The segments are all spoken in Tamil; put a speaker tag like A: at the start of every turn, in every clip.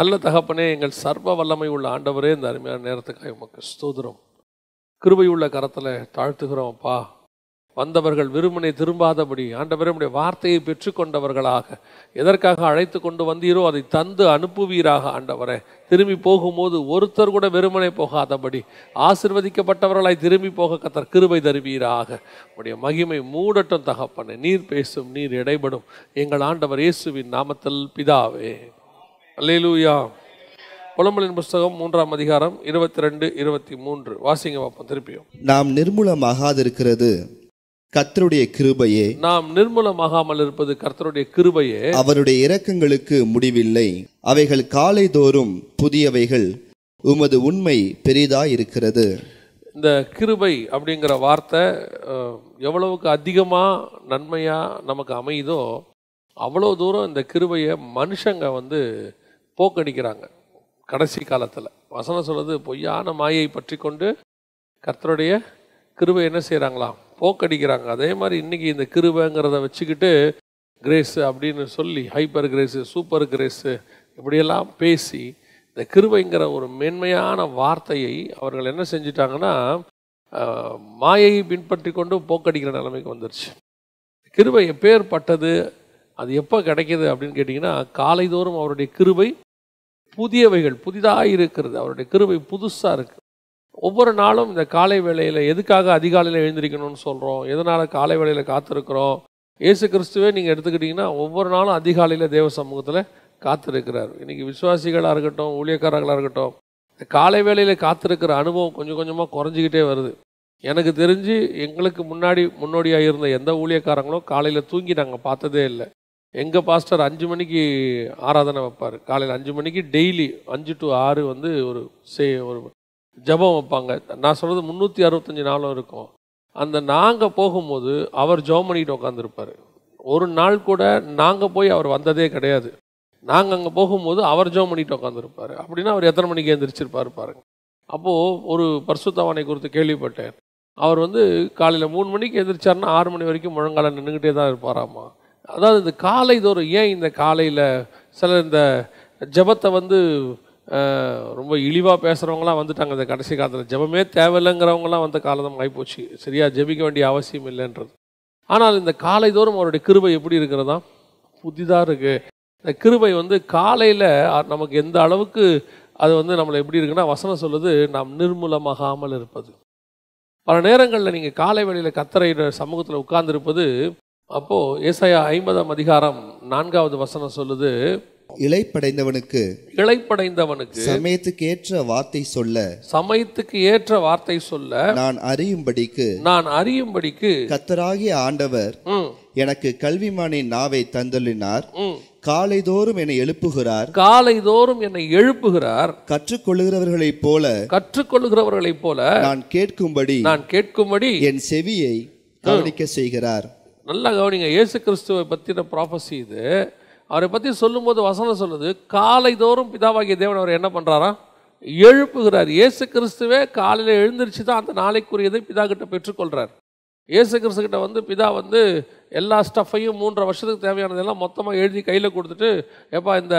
A: நல்ல தகப்பனே எங்கள் சர்வ வல்லமை உள்ள ஆண்டவரே இந்த அருமையான நேரத்துக்காக உமக்கு ஸ்தோதிரம் கிருபையுள்ள உள்ள கரத்தில் தாழ்த்துகிறோம் அப்பா வந்தவர்கள் விரும்பினை திரும்பாதபடி ஆண்டவரே உடைய வார்த்தையை பெற்றுக்கொண்டவர்களாக எதற்காக அழைத்து கொண்டு வந்தீரோ அதை தந்து அனுப்புவீராக ஆண்டவரே திரும்பி போகும்போது ஒருத்தர் கூட வெறுமனை போகாதபடி ஆசிர்வதிக்கப்பட்டவர்களாய் திரும்பி போக கத்தர் கிருபை தருவீராக உடைய மகிமை மூடட்டும் தகப்பனே நீர் பேசும் நீர் இடைபடும் எங்கள் ஆண்டவர் இயேசுவின் நாமத்தில் பிதாவே அல்லேலூயா புலம்பலின் புஸ்தகம் மூன்றாம் அதிகாரம் இருபத்தி ரெண்டு இருபத்தி மூன்று வாசிங்க பார்ப்போம் திருப்பியும்
B: நாம் நிர்மூலமாகாதிருக்கிறது கர்த்தருடைய கிருபையே
A: நாம் நிர்மூலமாகாமல் இருப்பது கர்த்தருடைய கிருபையே
B: அவருடைய இரக்கங்களுக்கு முடிவில்லை அவைகள் காலை தோறும் புதியவைகள் உமது உண்மை பெரிதா இருக்கிறது
A: இந்த கிருபை அப்படிங்கிற வார்த்தை எவ்வளவுக்கு அதிகமாக நன்மையாக நமக்கு அமையுதோ அவ்வளோ தூரம் இந்த கிருபையை மனுஷங்க வந்து போக்கடிக்கிறாங்க கடைசி காலத்தில் வசனம் சொல்கிறது பொய்யான மாயை பற்றி கொண்டு கர்த்தருடைய கிருவை என்ன செய்கிறாங்களாம் போக்கடிக்கிறாங்க அதே மாதிரி இன்றைக்கி இந்த கிருவைங்கிறத வச்சுக்கிட்டு கிரேஸு அப்படின்னு சொல்லி ஹைப்பர் கிரேஸு சூப்பர் கிரேஸு இப்படியெல்லாம் பேசி இந்த கிருவைங்கிற ஒரு மென்மையான வார்த்தையை அவர்கள் என்ன செஞ்சிட்டாங்கன்னா மாயையை பின்பற்றி கொண்டு போக்கடிக்கிற நிலைமைக்கு வந்துருச்சு கிருவை எப்பேற்பட்டது அது எப்போ கிடைக்கிது அப்படின்னு கேட்டிங்கன்னா காலைதோறும் அவருடைய கிருவை புதியவைகள் புதிதாக இருக்கிறது அவருடைய கிருவை புதுசாக இருக்குது ஒவ்வொரு நாளும் இந்த காலை வேளையில் எதுக்காக அதிகாலையில் எழுந்திருக்கணும்னு சொல்கிறோம் எதனால் காலை வேளையில் காத்திருக்கிறோம் இயேசு கிறிஸ்துவே நீங்கள் எடுத்துக்கிட்டிங்கன்னா ஒவ்வொரு நாளும் அதிகாலையில் தேவ சமூகத்தில் காத்திருக்கிறார் இன்றைக்கி விசுவாசிகளாக இருக்கட்டும் ஊழியக்காரர்களாக இருக்கட்டும் இந்த காலை வேளையில் காத்திருக்கிற அனுபவம் கொஞ்சம் கொஞ்சமாக குறைஞ்சிக்கிட்டே வருது எனக்கு தெரிஞ்சு எங்களுக்கு முன்னாடி முன்னோடியாக இருந்த எந்த ஊழியக்காரங்களும் காலையில் தூங்கி நாங்கள் பார்த்ததே இல்லை எங்கள் பாஸ்டர் அஞ்சு மணிக்கு ஆராதனை வைப்பார் காலையில் அஞ்சு மணிக்கு டெய்லி அஞ்சு டு ஆறு வந்து ஒரு சே ஒரு ஜபம் வைப்பாங்க நான் சொல்கிறது முந்நூற்றி அறுபத்தஞ்சி நாளும் இருக்கும் அந்த நாங்கள் போகும்போது அவர் ஜபம் பண்ணிக்கிட்டு உட்காந்துருப்பார் ஒரு நாள் கூட நாங்கள் போய் அவர் வந்ததே கிடையாது நாங்கள் அங்கே போகும்போது அவர் ஜபம் பண்ணிட்டு உட்காந்துருப்பார் அப்படின்னா அவர் எத்தனை மணிக்கு எழுந்திரிச்சிருப்பார் பாருங்க அப்போது ஒரு பர்சுத்தவானை குறித்து கேள்விப்பட்டேன் அவர் வந்து காலையில் மூணு மணிக்கு எழுந்திரிச்சார்னா ஆறு மணி வரைக்கும் முழங்கால நின்றுக்கிட்டே தான் இருப்பாராம்மா அதாவது இந்த காலை தோறும் ஏன் இந்த காலையில் சில இந்த ஜபத்தை வந்து ரொம்ப இழிவாக பேசுகிறவங்களாம் வந்துட்டாங்க இந்த கடைசி காலத்தில் ஜபமே தேவையில்லைங்கிறவங்களாம் வந்த காலதம் ஆகிப்போச்சு சரியாக ஜபிக்க வேண்டிய அவசியம் இல்லைன்றது ஆனால் இந்த காலை தோறும் அவருடைய கிருபை எப்படி இருக்கிறதா புதிதாக இருக்குது இந்த கிருபை வந்து காலையில் நமக்கு எந்த அளவுக்கு அது வந்து நம்மளை எப்படி இருக்குன்னா வசனம் சொல்லுது நாம் நிர்மூலமாகாமல் இருப்பது பல நேரங்களில் நீங்கள் காலை வழியில் கத்தரையிட சமூகத்தில் உட்கார்ந்துருப்பது அப்போது ஏசாயா ஐம்பதாம் அதிகாரம் நான்காவது வசனம் சொல்லுது
B: இழைப்படைந்தவனுக்கு
A: இழைப்படைந்தவனுக்கு
B: சமயத்துக்கு ஏற்ற வார்த்தை சொல்ல
A: சமயத்துக்கு ஏற்ற வார்த்தை சொல்ல
B: நான் அறியும்படிக்கு நான் அறியும்படிக்கு கத்தராகிய ஆண்டவர் எனக்கு கல்விமானின் நாவை தந்துள்ளினார் காலைதோறும் என்னை எழுப்புகிறார் காலைதோறும் என்னை எழுப்புகிறார் கற்றுக்கொள்ளுகிறவர்களைப் போல கற்றுக்கொள்ளுகிறவர்களைப் போல நான் கேட்கும்படி நான் கேட்கும்படி என் செவியை கவனிக்க செய்கிறார்
A: நல்லா கவனிங்க இயேசு கிறிஸ்துவை பற்றின ப்ராஃபஸி இது அவரை பற்றி சொல்லும்போது வசனம் சொல்லுது காலை தோறும் பிதாவாகிய தேவன் அவர் என்ன பண்ணுறாரா எழுப்புகிறார் இயேசு கிறிஸ்துவே காலையில் எழுந்திரிச்சு தான் அந்த நாளைக்குரியதை பிதா கிட்ட பெற்றுக்கொள்கிறார் இயேசு கிறிஸ்து கிட்ட வந்து பிதா வந்து எல்லா ஸ்டஃப்பையும் மூன்றரை வருஷத்துக்கு தேவையானதெல்லாம் மொத்தமாக எழுதி கையில் கொடுத்துட்டு எப்பா இந்த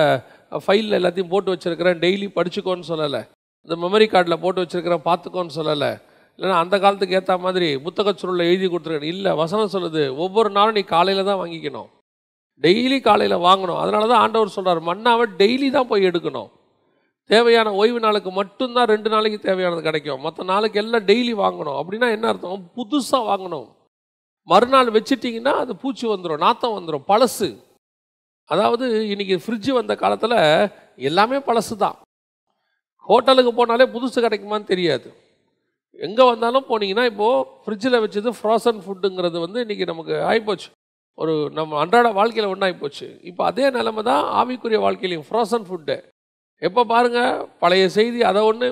A: ஃபைலில் எல்லாத்தையும் போட்டு வச்சுருக்கிறேன் டெய்லி படிச்சுக்கோன்னு சொல்லலை இந்த மெமரி கார்டில் போட்டு வச்சுருக்கிறேன் பார்த்துக்கோன்னு சொல்லலை இல்லைனா அந்த காலத்துக்கு ஏற்ற மாதிரி புத்தக சுருளில் எழுதி கொடுத்துருக்கேன் இல்லை வசனம் சொல்லுது ஒவ்வொரு நாளும் நீ காலையில் தான் வாங்கிக்கணும் டெய்லி காலையில் வாங்கணும் அதனால தான் ஆண்டவர் சொல்கிறார் மண்ணாவை டெய்லி தான் போய் எடுக்கணும் தேவையான ஓய்வு நாளுக்கு மட்டும்தான் ரெண்டு நாளைக்கு தேவையானது கிடைக்கும் மற்ற நாளுக்கு எல்லாம் டெய்லி வாங்கணும் அப்படின்னா என்ன அர்த்தம் புதுசாக வாங்கணும் மறுநாள் வச்சுட்டிங்கன்னா அது பூச்சி வந்துடும் நாத்தம் வந்துடும் பழசு அதாவது இன்றைக்கி ஃப்ரிட்ஜு வந்த காலத்தில் எல்லாமே பழசு தான் ஹோட்டலுக்கு போனாலே புதுசு கிடைக்குமான்னு தெரியாது எங்கே வந்தாலும் போனீங்கன்னா இப்போது ஃப்ரிட்ஜில் வச்சது ஃப்ரோசன் ஃபுட்டுங்கிறது வந்து இன்றைக்கி நமக்கு ஆகிப்போச்சு ஒரு நம்ம அன்றாட வாழ்க்கையில் ஒன்றாகி போச்சு இப்போ அதே நிலமை தான் ஆவிக்குரிய வாழ்க்கையிலையும் ஃப்ரோசன் ஃபுட்டு எப்போ பாருங்கள் பழைய செய்தி அதை ஒன்று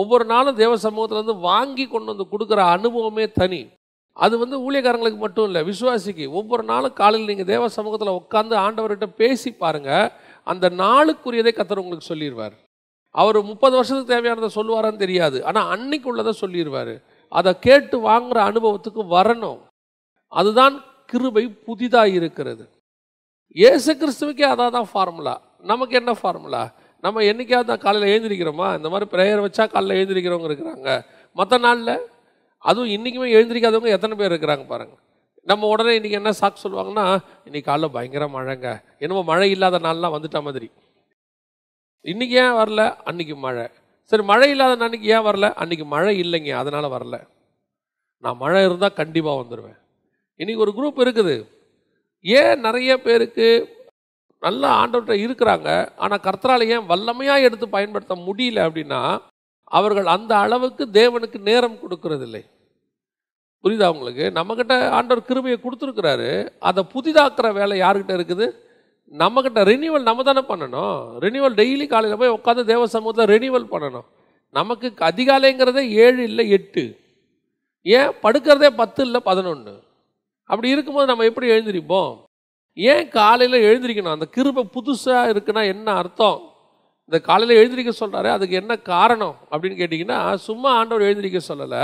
A: ஒவ்வொரு நாளும் தேவ சமூகத்துலேருந்து வாங்கி கொண்டு வந்து கொடுக்குற அனுபவமே தனி அது வந்து ஊழியக்காரங்களுக்கு மட்டும் இல்லை விசுவாசிக்கு ஒவ்வொரு நாளும் காலையில் நீங்கள் தேவ சமூகத்தில் உட்காந்து ஆண்டவர்கிட்ட பேசி பாருங்கள் அந்த நாளுக்குரியதை கத்தர் உங்களுக்கு சொல்லிடுவார் அவர் முப்பது வருஷத்துக்கு தேவையானதை சொல்லுவாரான்னு தெரியாது ஆனால் அன்னைக்கு உள்ளதை சொல்லிடுவார் அதை கேட்டு வாங்குகிற அனுபவத்துக்கு வரணும் அதுதான் கிருபை புதிதாக இருக்கிறது ஏசு கிறிஸ்துவுக்கே அதான் தான் ஃபார்முலா நமக்கு என்ன ஃபார்முலா நம்ம என்றைக்காவது தான் காலையில் எழுந்திரிக்கிறோமா இந்த மாதிரி ப்ரேயர் வச்சா காலையில் எழுந்திரிக்கிறவங்க இருக்கிறாங்க மற்ற நாளில் அதுவும் இன்றைக்குமே எழுந்திரிக்காதவங்க எத்தனை பேர் இருக்கிறாங்க பாருங்கள் நம்ம உடனே இன்றைக்கி என்ன சாக்கு சொல்லுவாங்கன்னா இன்றைக்கி காலைல பயங்கர மழைங்க என்னமோ மழை இல்லாத நாள்லாம் வந்துட்ட மாதிரி இன்றைக்கி ஏன் வரல அன்னைக்கு மழை சரி மழை இல்லாத அன்னைக்கு ஏன் வரல அன்றைக்கி மழை இல்லைங்க அதனால் வரல நான் மழை இருந்தால் கண்டிப்பாக வந்துடுவேன் இன்றைக்கி ஒரு குரூப் இருக்குது ஏன் நிறைய பேருக்கு நல்ல ஆண்டவர்கிட்ட இருக்கிறாங்க ஆனால் கர்த்தரால் ஏன் வல்லமையாக எடுத்து பயன்படுத்த முடியல அப்படின்னா அவர்கள் அந்த அளவுக்கு தேவனுக்கு நேரம் கொடுக்கறதில்லை புரியுதா அவங்களுக்கு நம்மக்கிட்ட ஆண்டவர் கிருமையை கொடுத்துருக்கிறாரு அதை புதிதாக்குற வேலை யாருக்கிட்ட இருக்குது நம்மக்கிட்ட ரினியூவல் நம்ம தானே பண்ணணும் ரினியூவல் டெய்லி காலையில் போய் உட்காந்து தேவ சமூகத்தில் ரினியூவல் பண்ணணும் நமக்கு அதிகாலைங்கிறதே ஏழு இல்லை எட்டு ஏன் படுக்கிறதே பத்து இல்லை பதினொன்று அப்படி இருக்கும்போது நம்ம எப்படி எழுந்திரிப்போம் ஏன் காலையில் எழுந்திரிக்கணும் அந்த கிருபை புதுசாக இருக்குன்னா என்ன அர்த்தம் இந்த காலையில் எழுந்திரிக்க சொல்கிறாரு அதுக்கு என்ன காரணம் அப்படின்னு கேட்டிங்கன்னா சும்மா ஆண்டவர் எழுந்திரிக்க சொல்லலை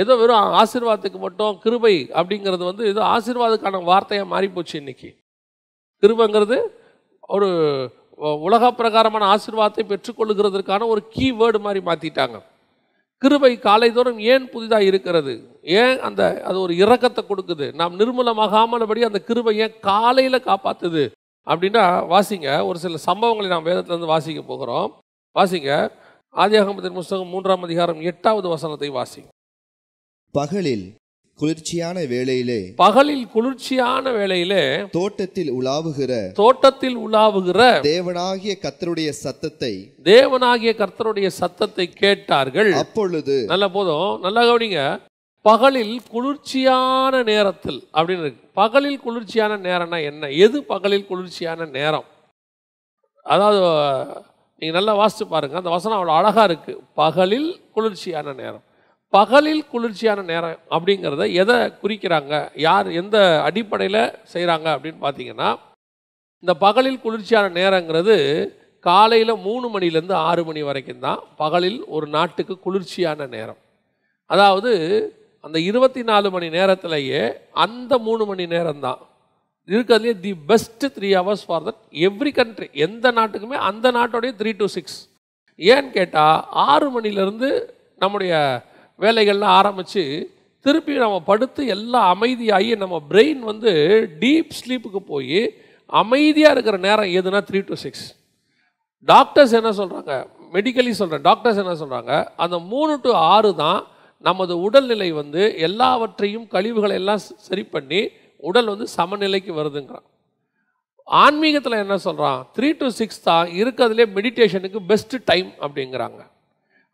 A: ஏதோ வெறும் ஆசீர்வாதத்துக்கு மட்டும் கிருபை அப்படிங்கிறது வந்து ஏதோ ஆசீர்வாதக்கான வார்த்தையாக மாறிப்போச்சு இன்றைக்கி கிருபங்கிறது ஒரு உலக பிரகாரமான ஆசிர்வாதத்தை பெற்றுக்கொள்ளுகிறதுக்கான ஒரு கீவேர்டு மாதிரி மாற்றிட்டாங்க கிருபை காலைதோறும் ஏன் புதிதாக இருக்கிறது ஏன் அந்த அது ஒரு இறக்கத்தை கொடுக்குது நாம் நிர்மூலமாகாமலபடி அந்த கிருபை ஏன் காலையில் காப்பாற்றுது அப்படின்னா வாசிங்க ஒரு சில சம்பவங்களை நாம் இருந்து வாசிக்க போகிறோம் வாசிங்க ஆதியாகமத்தின் புஸ்தகம் மூன்றாம் அதிகாரம் எட்டாவது வசனத்தை வாசிங்க
B: பகலில் குளிர்ச்சியான வேளையிலே பகலில் குளிர்ச்சியான வேளையிலே தோட்டத்தில் உலாவுகிற தோட்டத்தில் உலாவுகிற தேவனாகிய கர்த்தருடைய சத்தத்தை
A: தேவனாகிய கர்த்தருடைய சத்தத்தை கேட்டார்கள் அப்பொழுது நல்ல போதும் நல்லா கவனிங்க பகலில் குளிர்ச்சியான நேரத்தில் அப்படின்னு இருக்கு பகலில் குளிர்ச்சியான நேரம்னா என்ன எது பகலில் குளிர்ச்சியான நேரம் அதாவது நீங்கள் நல்லா வாசித்து பாருங்க அந்த வசனம் அவ்வளோ அழகாக இருக்குது பகலில் குளிர்ச்சியான நேரம் பகலில் குளிர்ச்சியான நேரம் அப்படிங்கிறத எதை குறிக்கிறாங்க யார் எந்த அடிப்படையில் செய்கிறாங்க அப்படின்னு பார்த்தீங்கன்னா இந்த பகலில் குளிர்ச்சியான நேரங்கிறது காலையில் மூணு மணிலேருந்து ஆறு மணி வரைக்கும் தான் பகலில் ஒரு நாட்டுக்கு குளிர்ச்சியான நேரம் அதாவது அந்த இருபத்தி நாலு மணி நேரத்திலேயே அந்த மூணு மணி நேரம் தான் இருக்கிறதுலே the best three hours for that every country எந்த நாட்டுக்குமே அந்த நாட்டோடைய த்ரீ டு சிக்ஸ் ஏன்னு கேட்டால் ஆறு மணிலேருந்து நம்முடைய வேலைகள்லாம் ஆரம்பித்து திருப்பி நம்ம படுத்து எல்லாம் அமைதியாகி நம்ம பிரெயின் வந்து டீப் ஸ்லீப்புக்கு போய் அமைதியாக இருக்கிற நேரம் எதுனா த்ரீ டு சிக்ஸ் டாக்டர்ஸ் என்ன சொல்கிறாங்க மெடிக்கலி சொல்கிறேன் டாக்டர்ஸ் என்ன சொல்கிறாங்க அந்த மூணு டு ஆறு தான் நமது உடல்நிலை வந்து எல்லாவற்றையும் கழிவுகளை எல்லாம் சரி பண்ணி உடல் வந்து சமநிலைக்கு வருதுங்கிறான் ஆன்மீகத்தில் என்ன சொல்கிறான் த்ரீ டு சிக்ஸ் தான் இருக்கிறதுலே மெடிடேஷனுக்கு பெஸ்ட்டு டைம் அப்படிங்கிறாங்க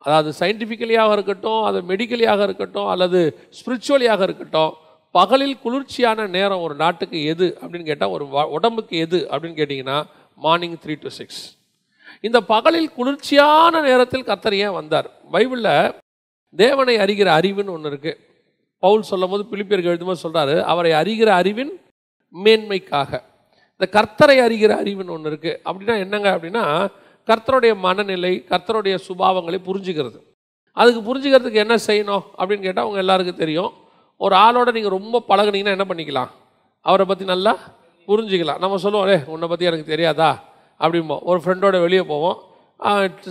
A: அதாவது சயின்டிஃபிக்கலியாக இருக்கட்டும் அது மெடிக்கலியாக இருக்கட்டும் அல்லது ஸ்பிரிச்சுவலியாக இருக்கட்டும் பகலில் குளிர்ச்சியான நேரம் ஒரு நாட்டுக்கு எது அப்படின்னு கேட்டால் ஒரு உடம்புக்கு எது அப்படின்னு கேட்டிங்கன்னா மார்னிங் த்ரீ டு சிக்ஸ் இந்த பகலில் குளிர்ச்சியான நேரத்தில் கத்தரையே வந்தார் பைபிளில் தேவனை அறிகிற அறிவுன்னு ஒன்று இருக்குது பவுல் சொல்லும் போது பிலிப்பியர்கள் எழுதும்போது சொல்கிறாரு அவரை அறிகிற அறிவின் மேன்மைக்காக இந்த கர்த்தரை அறிகிற அறிவுன்னு ஒன்று இருக்குது அப்படின்னா என்னங்க அப்படின்னா கர்த்தருடைய மனநிலை கர்த்தருடைய சுபாவங்களை புரிஞ்சுக்கிறது அதுக்கு புரிஞ்சுக்கிறதுக்கு என்ன செய்யணும் அப்படின்னு கேட்டால் அவங்க எல்லாருக்கும் தெரியும் ஒரு ஆளோட நீங்கள் ரொம்ப பழகுனீங்கன்னா என்ன பண்ணிக்கலாம் அவரை பற்றி நல்லா புரிஞ்சுக்கலாம் நம்ம சொல்லுவோம் ஏ உன்னை பற்றி எனக்கு தெரியாதா அப்படிம்போம் ஒரு ஃப்ரெண்டோட வெளியே போவோம்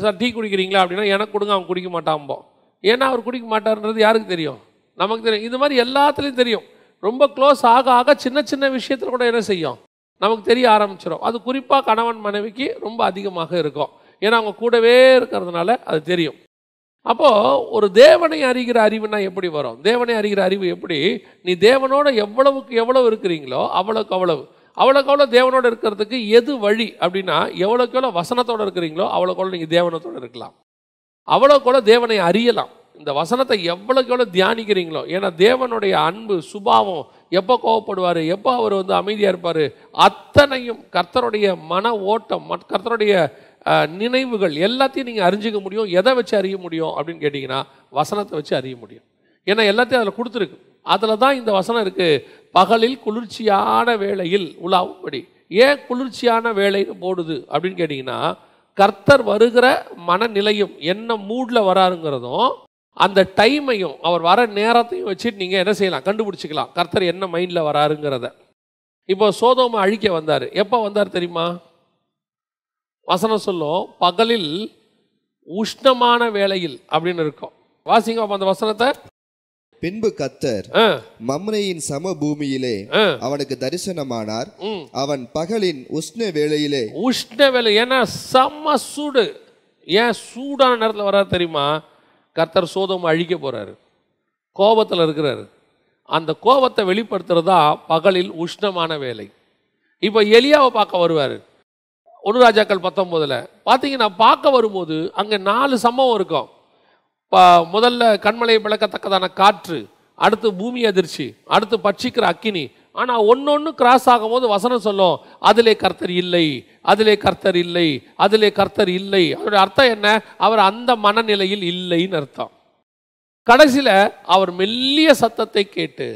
A: சார் டீ குடிக்கிறீங்களா அப்படின்னா எனக்கு கொடுங்க அவன் குடிக்க மாட்டான்போம் ஏன்னா அவர் குடிக்க மாட்டார்ன்றது யாருக்கு தெரியும் நமக்கு தெரியும் இது மாதிரி எல்லாத்துலேயும் தெரியும் ரொம்ப க்ளோஸ் ஆக ஆக சின்ன சின்ன விஷயத்தில் கூட என்ன செய்யும் நமக்கு தெரிய ஆரம்பிச்சிடும் அது குறிப்பாக கணவன் மனைவிக்கு ரொம்ப அதிகமாக இருக்கும் ஏன்னா அவங்க கூடவே இருக்கிறதுனால அது தெரியும் அப்போது ஒரு தேவனை அறிகிற அறிவுனா எப்படி வரும் தேவனை அறிகிற அறிவு எப்படி நீ தேவனோட எவ்வளவுக்கு எவ்வளவு இருக்கிறீங்களோ அவ்வளோக்கு அவ்வளவு அவ்வளோக்கு அவ்வளோ தேவனோடு இருக்கிறதுக்கு எது வழி அப்படின்னா எவ்வளோக்கு எவ்வளோ வசனத்தோடு இருக்கிறீங்களோ அவ்வளோக்கு எவ்வளோ நீங்கள் தேவனத்தோடு இருக்கலாம் அவ்வளோக்கு தேவனை அறியலாம் இந்த வசனத்தை எவ்வளோக்கு எவ்வளோ தியானிக்கிறீங்களோ ஏன்னா தேவனுடைய அன்பு சுபாவம் எப்போ கோவப்படுவார் எப்போ அவர் வந்து அமைதியாக இருப்பார் அத்தனையும் கர்த்தருடைய மன ஓட்டம் கர்த்தருடைய நினைவுகள் எல்லாத்தையும் நீங்கள் அறிஞ்சிக்க முடியும் எதை வச்சு அறிய முடியும் அப்படின்னு கேட்டிங்கன்னா வசனத்தை வச்சு அறிய முடியும் ஏன்னா எல்லாத்தையும் அதில் கொடுத்துருக்கு அதில் தான் இந்த வசனம் இருக்குது பகலில் குளிர்ச்சியான வேளையில் உலாவும்படி ஏன் குளிர்ச்சியான வேலைன்னு போடுது அப்படின்னு கேட்டிங்கன்னா கர்த்தர் வருகிற மனநிலையும் என்ன மூடில் வராருங்கிறதும் அந்த டைமையும் அவர் வர நேரத்தையும் வச்சுட்டு நீங்கள் என்ன செய்யலாம் கண்டுபிடிச்சிக்கலாம் கர்த்தர் என்ன மைண்டில் வராருங்கிறத இப்போ சோதோமை அழிக்க வந்தார் எப்போ வந்தார் தெரியுமா வசனம் சொல்லும் பகலில் உஷ்ணமான வேலையில் அப்படின்னு இருக்கும் வாசிங்க அந்த வசனத்தை
B: பின்பு கத்தர் மம்னையின் சம பூமியிலே அவனுக்கு தரிசனமானார் அவன் பகலின் உஷ்ண வேலையிலே உஷ்ண
A: வேலை ஏன்னா சம சூடு ஏன் சூடான நேரத்தில் வர்றாரு தெரியுமா கர்த்தர் சோதம் அழிக்க போகிறாரு கோபத்தில் இருக்கிறார் அந்த கோபத்தை வெளிப்படுத்துறதா பகலில் உஷ்ணமான வேலை இப்போ எலியாவை பார்க்க வருவார் ஒன்று ராஜாக்கள் பத்தொம்போதில் பார்த்தீங்கன்னா பார்க்க வரும்போது அங்கே நாலு சம்பவம் இருக்கும் முதல்ல கண்மலையை பிளக்கத்தக்கதான காற்று அடுத்து பூமி அதிர்ச்சி அடுத்து பட்சிக்கிற அக்கினி ஆனால் ஒன்று கிராஸ் ஆகும்போது வசனம் சொல்லும் அதிலே கர்த்தர் இல்லை அதிலே கர்த்தர் இல்லை அதிலே கர்த்தர் இல்லை அதோட அர்த்தம் என்ன அவர் அந்த மனநிலையில் இல்லைன்னு அர்த்தம் கடைசியில் அவர் மெல்லிய சத்தத்தை கேட்டு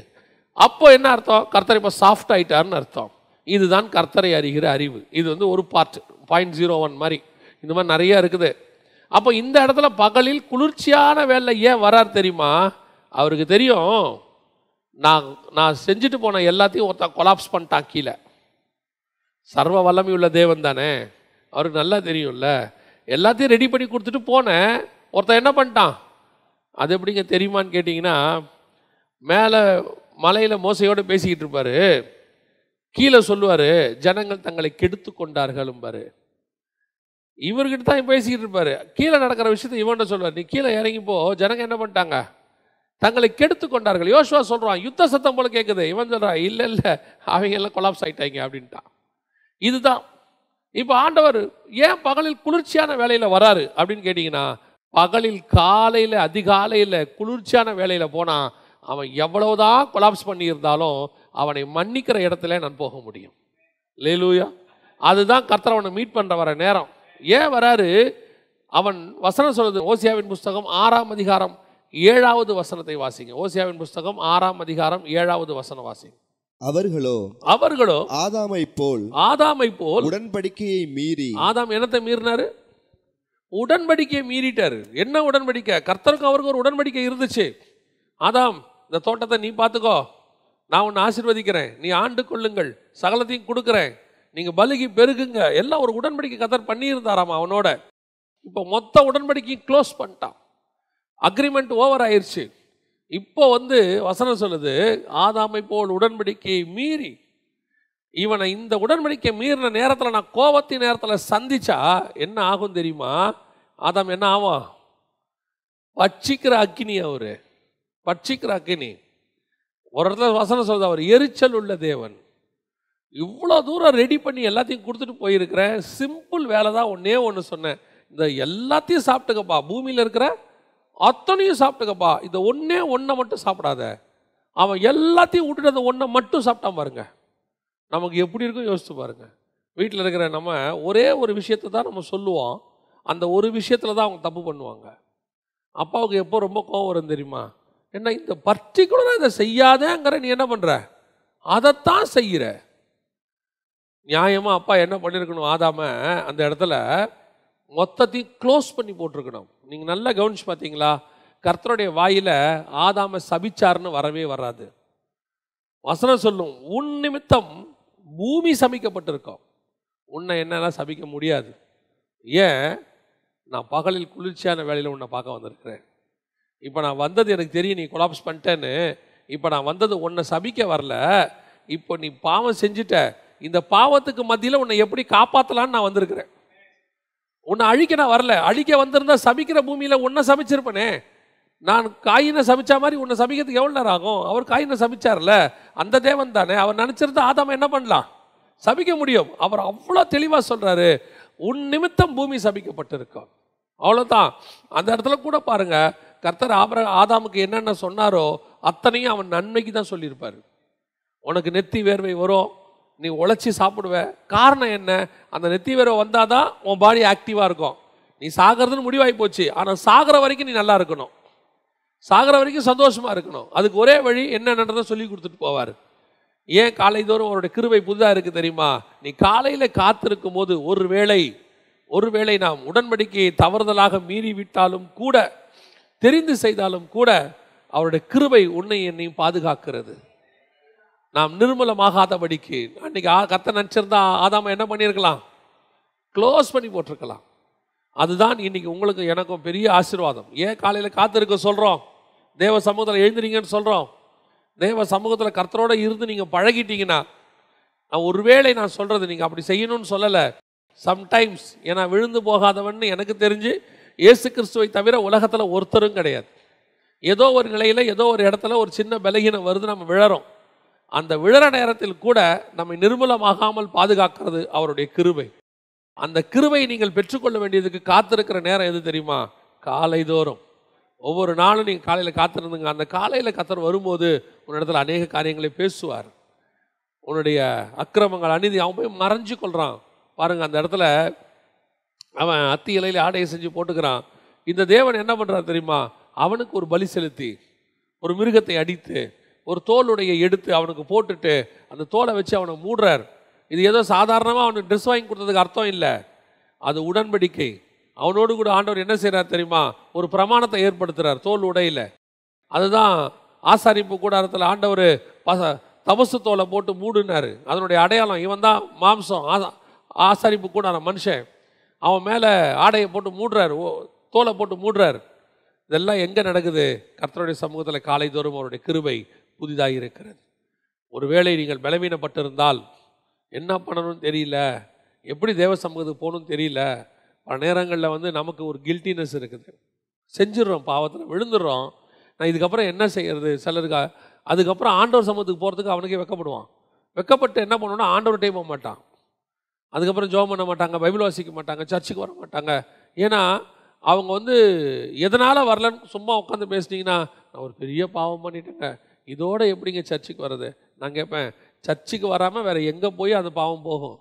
A: அப்போ என்ன அர்த்தம் கர்த்தர் இப்போ சாஃப்ட் ஆகிட்டார்னு அர்த்தம் இதுதான் கர்த்தரை அறிகிற அறிவு இது வந்து ஒரு பார்ட் பாயிண்ட் ஜீரோ ஒன் மாதிரி இந்த மாதிரி நிறையா இருக்குது அப்போ இந்த இடத்துல பகலில் குளிர்ச்சியான வேலை ஏன் வரார் தெரியுமா அவருக்கு தெரியும் நான் நான் செஞ்சுட்டு போன எல்லாத்தையும் ஒருத்தன் கொலாப்ஸ் பண்ணிட்டான் கீழே சர்வ வல்லமை உள்ள தேவன் தானே அவருக்கு நல்லா தெரியும்ல எல்லாத்தையும் ரெடி பண்ணி கொடுத்துட்டு போனேன் ஒருத்தன் என்ன பண்ணிட்டான் அது எப்படிங்க தெரியுமான்னு கேட்டிங்கன்னா மேலே மலையில் மோசையோடு பேசிக்கிட்டு இருப்பாரு கீழே சொல்லுவார் ஜனங்கள் தங்களை கெடுத்து கொண்டார்கள் பாரு இவர்கிட்ட தான் பேசிக்கிட்டு இருப்பார் கீழே நடக்கிற விஷயத்த இவன்கிட்ட சொல்லுவார் நீ கீழே இறங்கி போ என்ன பண்ணிட்டாங்க தங்களை கெடுத்து கொண்டார்கள் யோசுவா சொல்கிறான் யுத்த சத்தம் போல கேட்குது இவன் சொல்கிறான் இல்லை இல்லை அவங்க எல்லாம் கொலாப்ஸ் ஆகிட்டாங்க அப்படின்ட்டான் இதுதான் இப்போ ஆண்டவர் ஏன் பகலில் குளிர்ச்சியான வேலையில் வராரு அப்படின்னு கேட்டிங்கன்னா பகலில் காலையில் அதிகாலையில் குளிர்ச்சியான வேலையில் போனால் அவன் எவ்வளவுதான் கொலாப்ஸ் பண்ணியிருந்தாலும் அவனை மன்னிக்கிற இடத்துல நான் போக முடியும் லேலூயா அதுதான் கர்த்தர் அவனை மீட் பண்ணுற வர நேரம் ஏன் வராரு அவன் வசனம் சொல்லுது ஓசியாவின் புஸ்தகம் ஆறாம் அதிகாரம் ஏழாவது வசனத்தை வாசிங்க ஓசியாவின் புஸ்தகம் ஆறாம் அதிகாரம் ஏழாவது வசனம் வாசிங்க அவர்களோ அவர்களோ ஆதாமை போல் ஆதாமை போல் உடன்படிக்கையை மீறி ஆதாம் என்னத்தை மீறினாரு உடன்படிக்கையை மீறிட்டாரு என்ன உடன்படிக்கை கர்த்தருக்கு அவருக்கு ஒரு உடன்படிக்கை இருந்துச்சு ஆதாம் இந்த தோட்டத்தை நீ பார்த்துக்கோ நான் உன்னை ஆசிர்வதிக்கிறேன் நீ ஆண்டு கொள்ளுங்கள் சகலத்தையும் கொடுக்குறேன் நீங்கள் பலுகி பெருகுங்க எல்லாம் ஒரு உடன்படிக்கை கதர் பண்ணியிருந்தாராம் அவனோட இப்போ மொத்த உடன்படிக்கையும் க்ளோஸ் பண்ணிட்டான் அக்ரிமெண்ட் ஓவர் ஆயிடுச்சு இப்போ வந்து வசனம் சொல்லுது ஆதாமை போல் உடன்படிக்கையை மீறி இவனை இந்த உடன்படிக்கை மீறின நேரத்தில் நான் கோபத்தின் நேரத்தில் சந்திச்சா என்ன ஆகும் தெரியுமா ஆதாம் என்ன ஆவான் பட்சிக்கிற அக்னி அவர் பட்சிக்கிற அக்னி ஒரு இடத்துல வசனம் சொல்லுது அவர் எரிச்சல் உள்ள தேவன் இவ்வளோ தூரம் ரெடி பண்ணி எல்லாத்தையும் கொடுத்துட்டு போயிருக்கிறேன் சிம்பிள் வேலை தான் ஒன்றே ஒன்று சொன்னேன் இந்த எல்லாத்தையும் சாப்பிட்டுக்கப்பா பூமியில் இருக்கிற அத்தனையும் சாப்பிட்டுக்கப்பா இந்த ஒன்றே ஒன்றை மட்டும் சாப்பிடாத அவன் எல்லாத்தையும் விட்டுட்டு அந்த ஒன்றை மட்டும் சாப்பிட்டான் பாருங்க நமக்கு எப்படி இருக்கும் யோசித்து பாருங்க வீட்டில் இருக்கிற நம்ம ஒரே ஒரு விஷயத்தை தான் நம்ம சொல்லுவோம் அந்த ஒரு விஷயத்தில் தான் அவங்க தப்பு பண்ணுவாங்க அப்பாவுக்கு எப்போ ரொம்ப கோவம் வரும் தெரியுமா என்ன இந்த பர்டிகுலராக இதை செய்யாதேங்கிற நீ என்ன பண்ணுற அதைத்தான் செய்கிற நியாயமாக அப்பா என்ன பண்ணியிருக்கணும் ஆதாம அந்த இடத்துல மொத்தத்தையும் க்ளோஸ் பண்ணி போட்டிருக்கணும் நீங்கள் நல்லா கவனிச்சு பார்த்தீங்களா கர்த்தருடைய வாயில் ஆதாம சபிச்சார்னு வரவே வராது வசனம் சொல்லும் உன் நிமித்தம் பூமி சமைக்கப்பட்டிருக்கோம் உன்னை என்னெல்லாம் சபிக்க முடியாது ஏன் நான் பகலில் குளிர்ச்சியான வேலையில் உன்னை பார்க்க வந்திருக்கிறேன் இப்போ நான் வந்தது எனக்கு தெரியும் நீ கொலாப்ஸ் பண்ணிட்டேன்னு இப்போ நான் வந்தது உன்னை சபிக்க வரல இப்போ நீ பாவம் செஞ்சுட்ட இந்த பாவத்துக்கு மத்தியில் உன்னை எப்படி காப்பாற்றலான்னு நான் வந்திருக்கிறேன் உன்னை அழிக்க நான் வரல அழிக்க வந்திருந்தா சமைக்கிற பூமியில் உன்னை சமைச்சிருப்பனே நான் காயினை சமைச்சா மாதிரி உன்னை சமைக்கிறதுக்கு எவ்வளோ நேரம் ஆகும் அவர் காயினை சமைச்சார்ல அந்த தேவன் தானே அவர் நினச்சிருந்தா ஆதாம என்ன பண்ணலாம் சபிக்க முடியும் அவர் அவ்வளோ தெளிவாக சொல்கிறாரு உன் நிமித்தம் பூமி சபிக்கப்பட்டிருக்கும் அவ்வளோதான் அந்த இடத்துல கூட பாருங்க கர்த்தர் ஆபர ஆதாமுக்கு என்னென்ன சொன்னாரோ அத்தனையும் அவன் நன்மைக்கு தான் சொல்லியிருப்பார் உனக்கு நெத்தி வேர்வை வரும் நீ உழைச்சி சாப்பிடுவேன் காரணம் என்ன அந்த நெத்தி வேற வந்தால் தான் உன் பாடி ஆக்டிவாக இருக்கும் நீ சாகிறதுன்னு முடிவாகி போச்சு ஆனால் சாகிற வரைக்கும் நீ நல்லா இருக்கணும் சாகிற வரைக்கும் சந்தோஷமாக இருக்கணும் அதுக்கு ஒரே வழி என்னென்னதை சொல்லி கொடுத்துட்டு போவார் ஏன் காலை தோறும் அவருடைய கிருவை புதுதாக இருக்குது தெரியுமா நீ காலையில் காத்திருக்கும் போது ஒரு வேளை ஒரு வேளை நாம் உடன்படிக்கையை தவறுதலாக மீறி விட்டாலும் கூட தெரிந்து செய்தாலும் கூட அவருடைய கிருவை உன்னை என்னையும் பாதுகாக்கிறது நாம் நிர்மலமாகாதபடிக்கு அன்றைக்கி கத்தை நினச்சிருந்தா ஆதாம என்ன பண்ணியிருக்கலாம் க்ளோஸ் பண்ணி போட்டிருக்கலாம் அதுதான் இன்றைக்கி உங்களுக்கு எனக்கும் பெரிய ஆசீர்வாதம் ஏன் காலையில் காத்திருக்க சொல்கிறோம் தேவ சமூகத்தில் எழுந்துறீங்கன்னு சொல்கிறோம் தேவ சமூகத்தில் கர்த்தரோடு இருந்து நீங்கள் பழகிட்டீங்கன்னா நான் ஒருவேளை நான் சொல்கிறது நீங்கள் அப்படி செய்யணும்னு சொல்லலை சம்டைம்ஸ் ஏன்னா விழுந்து போகாதவன்னு எனக்கு தெரிஞ்சு இயேசு கிறிஸ்துவை தவிர உலகத்தில் ஒருத்தரும் கிடையாது ஏதோ ஒரு நிலையில் ஏதோ ஒரு இடத்துல ஒரு சின்ன பலகீனம் வருது நம்ம விழறோம் அந்த விழற நேரத்தில் கூட நம்மை நிர்மூலமாகாமல் பாதுகாக்கிறது அவருடைய கிருபை அந்த கிருபை நீங்கள் பெற்றுக்கொள்ள வேண்டியதுக்கு காத்திருக்கிற நேரம் எது தெரியுமா காலை தோறும் ஒவ்வொரு நாளும் நீங்கள் காலையில் காத்திருந்துங்க அந்த காலையில் கத்தர் வரும்போது உன்னிடத்தில் அநேக காரியங்களை பேசுவார் உன்னுடைய அக்கிரமங்கள் அநீதி அவன் போய் மறைஞ்சு கொள்கிறான் பாருங்கள் அந்த இடத்துல அவன் அத்தி இலையில் ஆடையை செஞ்சு போட்டுக்கிறான் இந்த தேவன் என்ன பண்ணுறான் தெரியுமா அவனுக்கு ஒரு பலி செலுத்தி ஒரு மிருகத்தை அடித்து ஒரு தோலுடைய எடுத்து அவனுக்கு போட்டுட்டு அந்த தோலை வச்சு அவனை மூடுறார் இது ஏதோ சாதாரணமாக அவனுக்கு ட்ரெஸ் வாங்கி கொடுத்ததுக்கு அர்த்தம் இல்லை அது உடன்படிக்கை அவனோடு கூட ஆண்டவர் என்ன செய்கிறார் தெரியுமா ஒரு பிரமாணத்தை ஏற்படுத்துகிறார் தோல் உடையில் அதுதான் ஆசாரிப்பு கூடாரத்தில் ஆண்டவர் பச தபசு தோலை போட்டு மூடுனார் அதனுடைய அடையாளம் இவன் தான் மாம்சம் ஆசாரிப்பு கூடாரம் மனுஷன் அவன் மேலே ஆடையை போட்டு மூடுறார் தோலை போட்டு மூடுறார் இதெல்லாம் எங்கே நடக்குது கர்த்தருடைய சமூகத்தில் காலை தோறும் அவருடைய கிருபை புதிதாக இருக்கிறது ஒருவேளை நீங்கள் பலவீனப்பட்டிருந்தால் என்ன பண்ணணும்னு தெரியல எப்படி தேவ சமூகத்துக்கு போகணும்னு தெரியல பல நேரங்களில் வந்து நமக்கு ஒரு கில்ட்டினஸ் இருக்குது செஞ்சிடறோம் பாவத்தில் விழுந்துடுறோம் நான் இதுக்கப்புறம் என்ன செய்கிறது சிலருக்கு அதுக்கப்புறம் ஆண்டவர் சமூகத்துக்கு போகிறதுக்கு அவனுக்கே வெக்கப்படுவான் வெக்கப்பட்டு என்ன பண்ணணும்னா ஆண்டவர் போக மாட்டான் அதுக்கப்புறம் ஜோம் பண்ண மாட்டாங்க பைபிள் வாசிக்க மாட்டாங்க சர்ச்சுக்கு வர மாட்டாங்க ஏன்னா அவங்க வந்து எதனால் வரலன்னு சும்மா உட்காந்து பேசினீங்கன்னா நான் ஒரு பெரிய பாவம் பண்ணிட்டேங்க இதோடு எப்படிங்க சர்ச்சுக்கு வர்றது நான் கேட்பேன் சர்ச்சுக்கு வராமல் வேறு எங்கே போய் அது பாவம் போகும்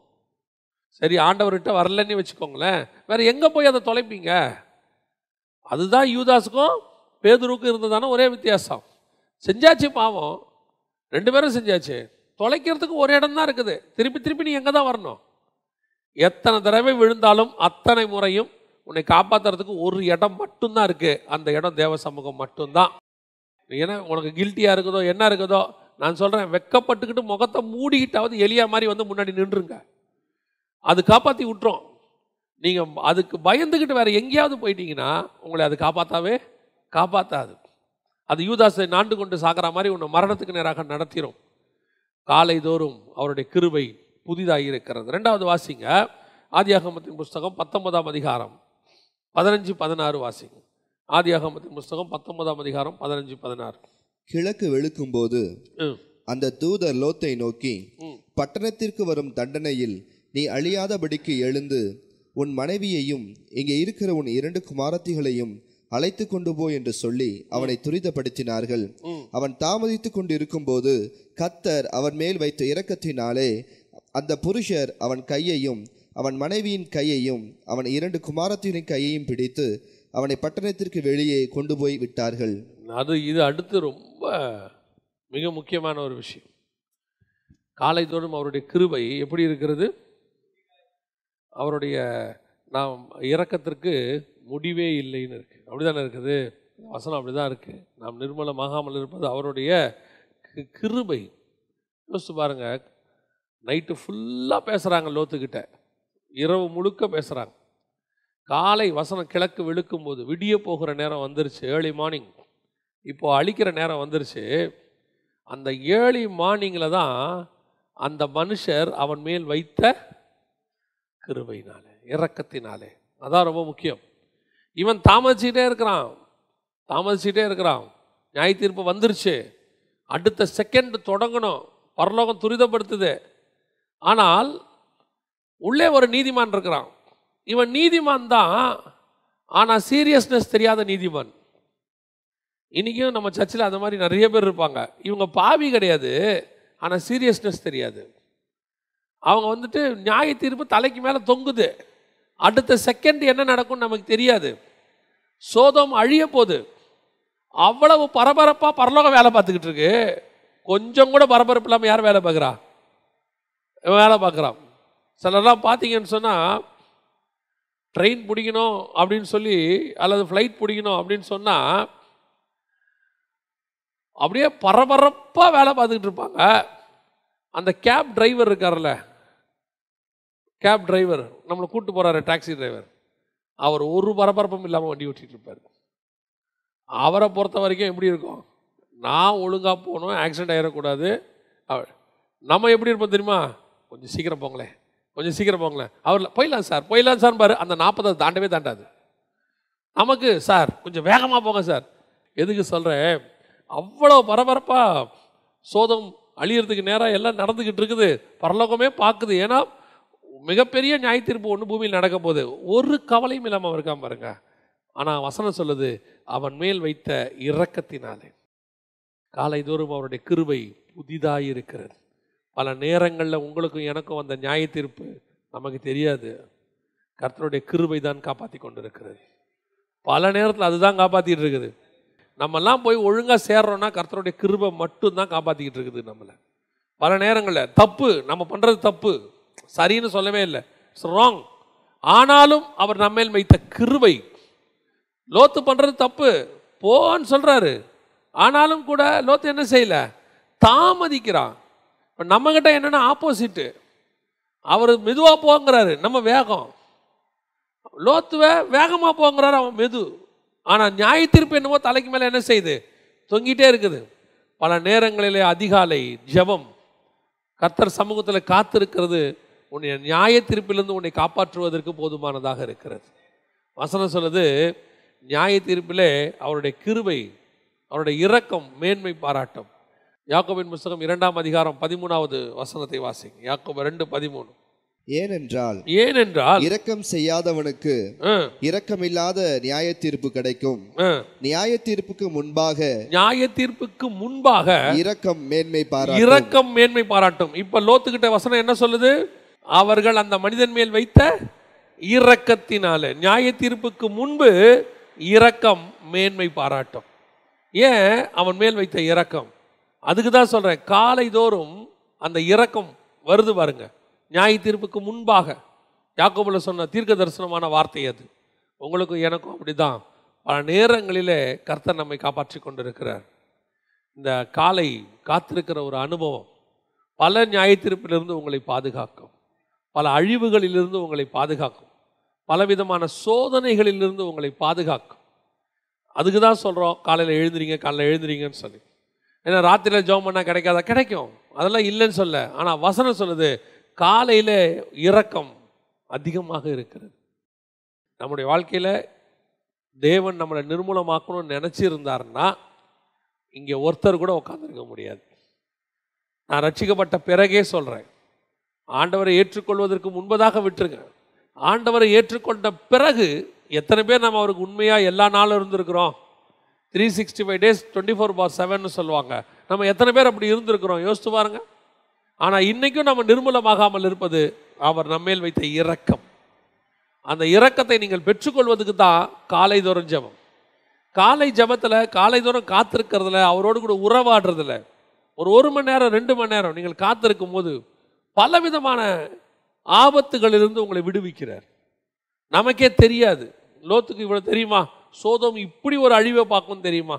A: சரி ஆண்டவர்கிட்ட வரலன்னு வச்சுக்கோங்களேன் வேறு எங்கே போய் அதை தொலைப்பீங்க அதுதான் யூதாஸுக்கும் பேதுருக்கும் இருந்ததானே ஒரே வித்தியாசம் செஞ்சாச்சு பாவம் ரெண்டு பேரும் செஞ்சாச்சு தொலைக்கிறதுக்கு ஒரு இடம் தான் இருக்குது திருப்பி திருப்பி நீ எங்கே தான் வரணும் எத்தனை தடவை விழுந்தாலும் அத்தனை முறையும் உன்னை காப்பாற்றுறதுக்கு ஒரு இடம் மட்டும்தான் இருக்குது அந்த இடம் தேவ சமூகம் மட்டும்தான் ஏன்னா உனக்கு கில்ட்டியாக இருக்குதோ என்ன இருக்குதோ நான் சொல்கிறேன் வெக்கப்பட்டுக்கிட்டு முகத்தை மூடிக்கிட்டாவது எலியா மாதிரி வந்து முன்னாடி நின்றுருங்க அது காப்பாற்றி விட்டுரும் நீங்கள் அதுக்கு பயந்துக்கிட்டு வேறு எங்கேயாவது போயிட்டீங்கன்னா உங்களை அது காப்பாற்றாவே காப்பாற்றாது அது யூதாசை நாண்டு கொண்டு சாகிற மாதிரி உன்னை மரணத்துக்கு நேராக நடத்திடும் காலை தோறும் அவருடைய கிருவை புதிதாக இருக்கிறது ரெண்டாவது வாசிங்க ஆதியாகமத்தின் புஸ்தகம் பத்தொன்பதாம் அதிகாரம் பதினஞ்சு பதினாறு வாசிங்க ஆதியாகமத்தின் புஸ்தகம் பத்தொன்பதாம் அதிகாரம் பதினஞ்சு பதினாறு
B: கிழக்கு வெளுக்கும் போது அந்த தூதர் லோத்தை நோக்கி பட்டணத்திற்கு வரும் தண்டனையில் நீ அழியாதபடிக்கு எழுந்து உன் மனைவியையும் இங்கே இருக்கிற உன் இரண்டு குமாரத்திகளையும் அழைத்து கொண்டு போ என்று சொல்லி அவனை துரிதப்படுத்தினார்கள் அவன் தாமதித்துக் கொண்டு இருக்கும்போது கத்தர் அவன் மேல் வைத்த இரக்கத்தினாலே அந்த புருஷர் அவன் கையையும் அவன் மனைவியின் கையையும் அவன் இரண்டு குமாரத்தினின் கையையும் பிடித்து அவனை பட்டணத்திற்கு வெளியே கொண்டு போய் விட்டார்கள்
A: அது இது அடுத்து ரொம்ப மிக முக்கியமான ஒரு விஷயம் காலை தோறும் அவருடைய கிருபை எப்படி இருக்கிறது அவருடைய நாம் இறக்கத்திற்கு முடிவே இல்லைன்னு இருக்குது அப்படிதானே இருக்குது வசனம் அப்படி தான் இருக்குது நாம் நிர்மலமாகாமல் இருப்பது அவருடைய கிருபை யோசித்து பாருங்க நைட்டு ஃபுல்லாக பேசுகிறாங்க லோத்துக்கிட்ட இரவு முழுக்க பேசுகிறாங்க காலை வசனம் கிழக்கு விழுக்கும் போது விடிய போகிற நேரம் வந்துருச்சு ஏர்லி மார்னிங் இப்போது அழிக்கிற நேரம் வந்துருச்சு அந்த ஏர்லி மார்னிங்கில் தான் அந்த மனுஷர் அவன் மேல் வைத்த கிருபையினாலே இறக்கத்தினாலே அதான் ரொம்ப முக்கியம் இவன் தாமதிச்சிக்கிட்டே இருக்கிறான் தாமதிச்சிக்கிட்டே இருக்கிறான் நியாய தீர்ப்பு வந்துருச்சு அடுத்த செகண்ட் தொடங்கணும் பரலோகம் துரிதப்படுத்துது ஆனால் உள்ளே ஒரு நீதிமான் இருக்கிறான் இவன் நீதிமான் தான் ஆனால் சீரியஸ்னஸ் தெரியாத நீதிமான் இன்றைக்கும் நம்ம சர்ச்சில் அந்த மாதிரி நிறைய பேர் இருப்பாங்க இவங்க பாவி கிடையாது ஆனால் சீரியஸ்னஸ் தெரியாது அவங்க வந்துட்டு நியாய தீர்ப்பு தலைக்கு மேலே தொங்குது அடுத்த செகண்ட் என்ன நடக்கும்னு நமக்கு தெரியாது சோதம் அழிய போகுது அவ்வளவு பரபரப்பாக பரலோகம் வேலை பார்த்துக்கிட்டு இருக்கு கொஞ்சம் கூட பரபரப்பு இல்லாமல் யார் வேலை பார்க்குறா வேலை பார்க்குறான் சிலர்லாம் பார்த்தீங்கன்னு சொன்னால் ட்ரெயின் பிடிக்கணும் அப்படின்னு சொல்லி அல்லது ஃப்ளைட் பிடிக்கணும் அப்படின்னு சொன்னால் அப்படியே பரபரப்பாக வேலை பார்த்துக்கிட்டு இருப்பாங்க அந்த கேப் டிரைவர் இருக்கார்ல கேப் டிரைவர் நம்மளை கூட்டு போகிறாரு டாக்ஸி டிரைவர் அவர் ஒரு பரபரப்பும் இல்லாமல் வண்டி ஓட்டிகிட்டு இருப்பார் அவரை பொறுத்த வரைக்கும் எப்படி இருக்கும் நான் ஒழுங்காக போகணும் ஆக்சிடெண்ட் ஆகிடக்கூடாது நம்ம எப்படி இருப்போம் தெரியுமா கொஞ்சம் சீக்கிரம் போங்களேன் கொஞ்சம் சீக்கிரம் போங்களேன் அவரில் போயிடலாம் சார் போயிடலாம் சார் பாரு அந்த நாற்பதை தாண்டவே தாண்டாது நமக்கு சார் கொஞ்சம் வேகமாக போங்க சார் எதுக்கு சொல்கிறேன் அவ்வளோ பரபரப்பாக சோதம் அழியறதுக்கு நேராக எல்லாம் நடந்துக்கிட்டு இருக்குது பரலோகமே பார்க்குது ஏன்னா மிகப்பெரிய நியாய தீர்ப்பு ஒன்று பூமியில் நடக்க போகுது ஒரு கவலையும் இல்லாமல் இருக்காம பாருங்க ஆனால் வசனம் சொல்லுது அவன் மேல் வைத்த இறக்கத்தினாலே காலை தோறும் அவருடைய கிருவை புதிதாக இருக்கிறது பல நேரங்களில் உங்களுக்கும் எனக்கும் வந்த நியாய தீர்ப்பு நமக்கு தெரியாது கர்த்தருடைய கிருபை தான் காப்பாற்றி கொண்டு இருக்கிறது பல நேரத்தில் அதுதான் காப்பாற்றிட்டு இருக்குது நம்மெல்லாம் போய் ஒழுங்காக சேர்றோன்னா கர்த்தருடைய கிருபை மட்டும்தான் காப்பாற்றிக்கிட்டு இருக்குது நம்மளை பல நேரங்களில் தப்பு நம்ம பண்ணுறது தப்பு சரின்னு சொல்லவே இல்லை இட்ஸ் ராங் ஆனாலும் அவர் நம்மேல் வைத்த கிருபை லோத்து பண்ணுறது தப்பு போன்னு சொல்கிறாரு ஆனாலும் கூட லோத்து என்ன செய்யலை தாமதிக்கிறான் இப்போ நம்மக்கிட்ட என்னென்னா ஆப்போசிட்டு அவர் மெதுவாக போங்கிறாரு நம்ம வேகம் லோத்துவ வேகமாக போங்கிறாரு அவன் மெது ஆனால் நியாய தீர்ப்பு என்னமோ தலைக்கு மேலே என்ன செய்யுது தொங்கிட்டே இருக்குது பல நேரங்களிலே அதிகாலை ஜபம் கர்த்தர் சமூகத்தில் காத்திருக்கிறது உன்னை நியாய தீர்ப்பிலிருந்து உன்னை காப்பாற்றுவதற்கு போதுமானதாக இருக்கிறது வசனம் சொல்லுது நியாய தீர்ப்பிலே அவருடைய கிருவை அவருடைய இரக்கம் மேன்மை பாராட்டம் யாக்கோபின் புஸ்தகம் இரண்டாம் அதிகாரம் பதிமூணாவது வசனத்தை வாசிங்க யாக்கோபு ரெண்டு பதிமூணு
B: ஏனென்றால் ஏனென்றால் இரக்கம் செய்யாதவனுக்கு இரக்கமில்லாத நியாய தீர்ப்பு கிடைக்கும் நியாய தீர்ப்புக்கு முன்பாக
A: நியாய தீர்ப்புக்கு முன்பாக
B: இரக்கம் மேன்மை பாராட்டும் இரக்கம்
A: மேன்மை பாராட்டும் இப்ப லோத்துக்கிட்ட வசனம் என்ன சொல்லுது அவர்கள் அந்த மனிதன் மேல் வைத்த இரக்கத்தினால நியாய தீர்ப்புக்கு முன்பு இரக்கம் மேன்மை பாராட்டும் ஏன் அவன் மேல் வைத்த இரக்கம் அதுக்கு தான் சொல்கிறேன் காலை தோறும் அந்த இறக்கம் வருது பாருங்க நியாய தீர்ப்புக்கு முன்பாக யாக்கோபில் சொன்ன தீர்க்க தரிசனமான வார்த்தை அது உங்களுக்கும் எனக்கும் அப்படி தான் பல நேரங்களிலே கர்த்தர் நம்மை காப்பாற்றி கொண்டிருக்கிறார் இந்த காலை காத்திருக்கிற ஒரு அனுபவம் பல நியாயத்தீர்ப்பிலிருந்து உங்களை பாதுகாக்கும் பல அழிவுகளிலிருந்து உங்களை பாதுகாக்கும் பலவிதமான சோதனைகளிலிருந்து உங்களை பாதுகாக்கும் அதுக்கு தான் சொல்கிறோம் காலையில் எழுந்துறீங்க காலையில் எழுந்துறீங்கன்னு சொல்லி ஏன்னா ராத்திரியில் ஜோம் பண்ணால் கிடைக்காதா கிடைக்கும் அதெல்லாம் இல்லைன்னு சொல்ல ஆனால் வசனம் சொல்லுது காலையில் இரக்கம் அதிகமாக இருக்கிறது நம்முடைய வாழ்க்கையில் தேவன் நம்மளை நிர்மூலமாக்கணும்னு நினச்சிருந்தாருன்னா இங்கே ஒருத்தர் கூட உட்காந்துருக்க முடியாது நான் ரட்சிக்கப்பட்ட பிறகே சொல்கிறேன் ஆண்டவரை ஏற்றுக்கொள்வதற்கு முன்பதாக விட்டுருங்க ஆண்டவரை ஏற்றுக்கொண்ட பிறகு எத்தனை பேர் நம்ம அவருக்கு உண்மையாக எல்லா நாளும் இருந்திருக்கிறோம் three sixty five days twenty four by seven சொல்லுவாங்க நம்ம எத்தனை பேர் அப்படி இருந்திருக்கிறோம் யோசித்து பாருங்க ஆனால் இன்றைக்கும் நம்ம நிர்மூலமாகாமல் இருப்பது அவர் நம்மேல் வைத்த இரக்கம் அந்த இரக்கத்தை நீங்கள் பெற்றுக்கொள்வதுக்கு தான் காலை தோறும் ஜபம் காலை ஜபத்தில் காலை தோறும் காத்திருக்கிறதுல அவரோடு கூட உறவாடுறதுல ஒரு ஒரு மணி நேரம் ரெண்டு மணி நேரம் நீங்கள் காத்திருக்கும் போது பலவிதமான ஆபத்துகளிலிருந்து உங்களை விடுவிக்கிறார் நமக்கே தெரியாது லோத்துக்கு இவ்வளோ தெரியுமா சோதம் இப்படி ஒரு அழிவை பார்க்கும் தெரியுமா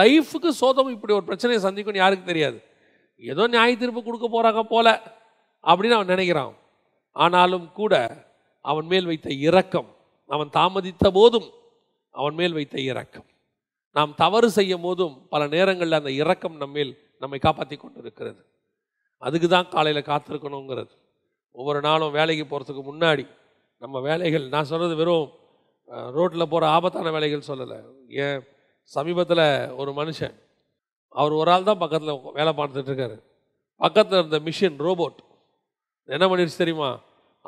A: லைஃபுக்கு சோதம் இப்படி ஒரு பிரச்சனையை சந்திக்கும்னு யாருக்கு தெரியாது ஏதோ நியாய தீர்ப்பு கொடுக்க போகிறாங்க போல அப்படின்னு அவன் நினைக்கிறான் ஆனாலும் கூட அவன் மேல் வைத்த இரக்கம் அவன் தாமதித்த போதும் அவன் மேல் வைத்த இரக்கம் நாம் தவறு செய்யும் போதும் பல நேரங்களில் அந்த இரக்கம் நம்மேல் நம்மை காப்பாற்றி கொண்டு இருக்கிறது அதுக்கு தான் காலையில் காத்திருக்கணுங்கிறது ஒவ்வொரு நாளும் வேலைக்கு போகிறதுக்கு முன்னாடி நம்ம வேலைகள் நான் சொல்கிறது வெறும் ரோட்டில் போகிற ஆபத்தான வேலைகள் சொல்லலை ஏன் சமீபத்தில் ஒரு மனுஷன் அவர் ஒரு ஆள் தான் பக்கத்தில் வேலை பார்த்துட்ருக்காரு பக்கத்தில் இருந்த மிஷின் ரோபோட் என்ன பண்ணிடுச்சு தெரியுமா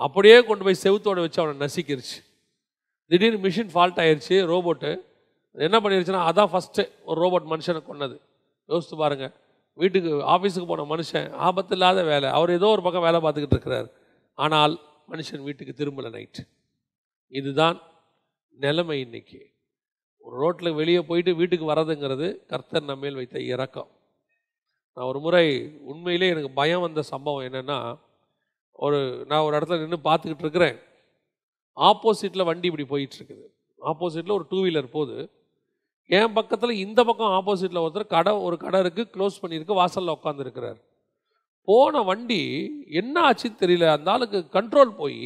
A: அப்படியே கொண்டு போய் செவுத்தோடு வச்சு அவனை நசிக்கிருச்சு திடீர்னு மிஷின் ஃபால்ட் ஆயிடுச்சு ரோபோட்டு என்ன பண்ணிருச்சுன்னா அதான் ஃபஸ்ட்டு ஒரு ரோபோட் மனுஷனை கொன்னது யோசித்து பாருங்கள் வீட்டுக்கு ஆஃபீஸுக்கு போன மனுஷன் ஆபத்து இல்லாத வேலை அவர் ஏதோ ஒரு பக்கம் வேலை பார்த்துக்கிட்டு இருக்கிறார் ஆனால் மனுஷன் வீட்டுக்கு திரும்பலை நைட்டு இதுதான் நிலைமை இன்னைக்கு ஒரு ரோட்டில் வெளியே போயிட்டு வீட்டுக்கு வரதுங்கிறது கர்த்தர் நம்ம வைத்த இறக்கம் நான் ஒரு முறை உண்மையிலே எனக்கு பயம் வந்த சம்பவம் என்னென்னா ஒரு நான் ஒரு இடத்துல நின்று பார்த்துக்கிட்டு இருக்கிறேன் ஆப்போசிட்டில் வண்டி இப்படி போயிட்டுருக்குது ஆப்போசிட்டில் ஒரு டூ வீலர் போகுது என் பக்கத்தில் இந்த பக்கம் ஆப்போசிட்டில் ஒருத்தர் கடை ஒரு கடை இருக்குது க்ளோஸ் பண்ணியிருக்கு வாசலில் உட்காந்துருக்கிறார் போன வண்டி என்ன ஆச்சுன்னு தெரியல அந்த ஆளுக்கு கண்ட்ரோல் போய்